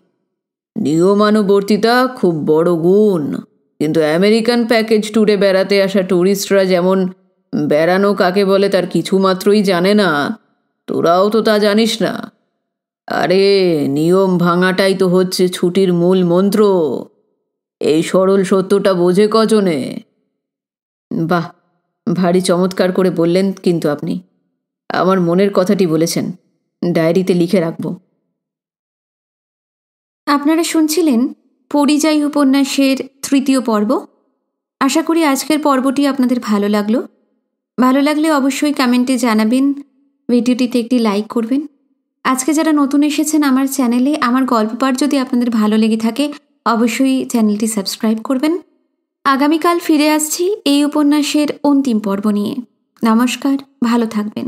নিয়মানুবর্তিতা খুব বড় গুণ কিন্তু আমেরিকান প্যাকেজ ট্যুরে বেড়াতে আসা ট্যুরিস্টরা যেমন বেড়ানো কাকে বলে তার কিছু মাত্রই জানে না তোরাও তো তা জানিস না আরে নিয়ম ভাঙাটাই তো হচ্ছে ছুটির মূল মন্ত্র এই সরল সত্যটা বোঝে কজনে বাহ ভারী চমৎকার করে বললেন কিন্তু আপনি আমার মনের কথাটি বলেছেন ডায়েরিতে লিখে রাখবো আপনারা শুনছিলেন পরিযায়ী উপন্যাসের তৃতীয় পর্ব আশা করি আজকের পর্বটি আপনাদের ভালো লাগলো ভালো লাগলে অবশ্যই কমেন্টে জানাবেন ভিডিওটিতে একটি লাইক করবেন আজকে যারা নতুন এসেছেন আমার চ্যানেলে আমার পাঠ যদি আপনাদের ভালো লেগে থাকে অবশ্যই চ্যানেলটি সাবস্ক্রাইব করবেন আগামীকাল ফিরে আসছি এই উপন্যাসের অন্তিম পর্ব নিয়ে নমস্কার ভালো থাকবেন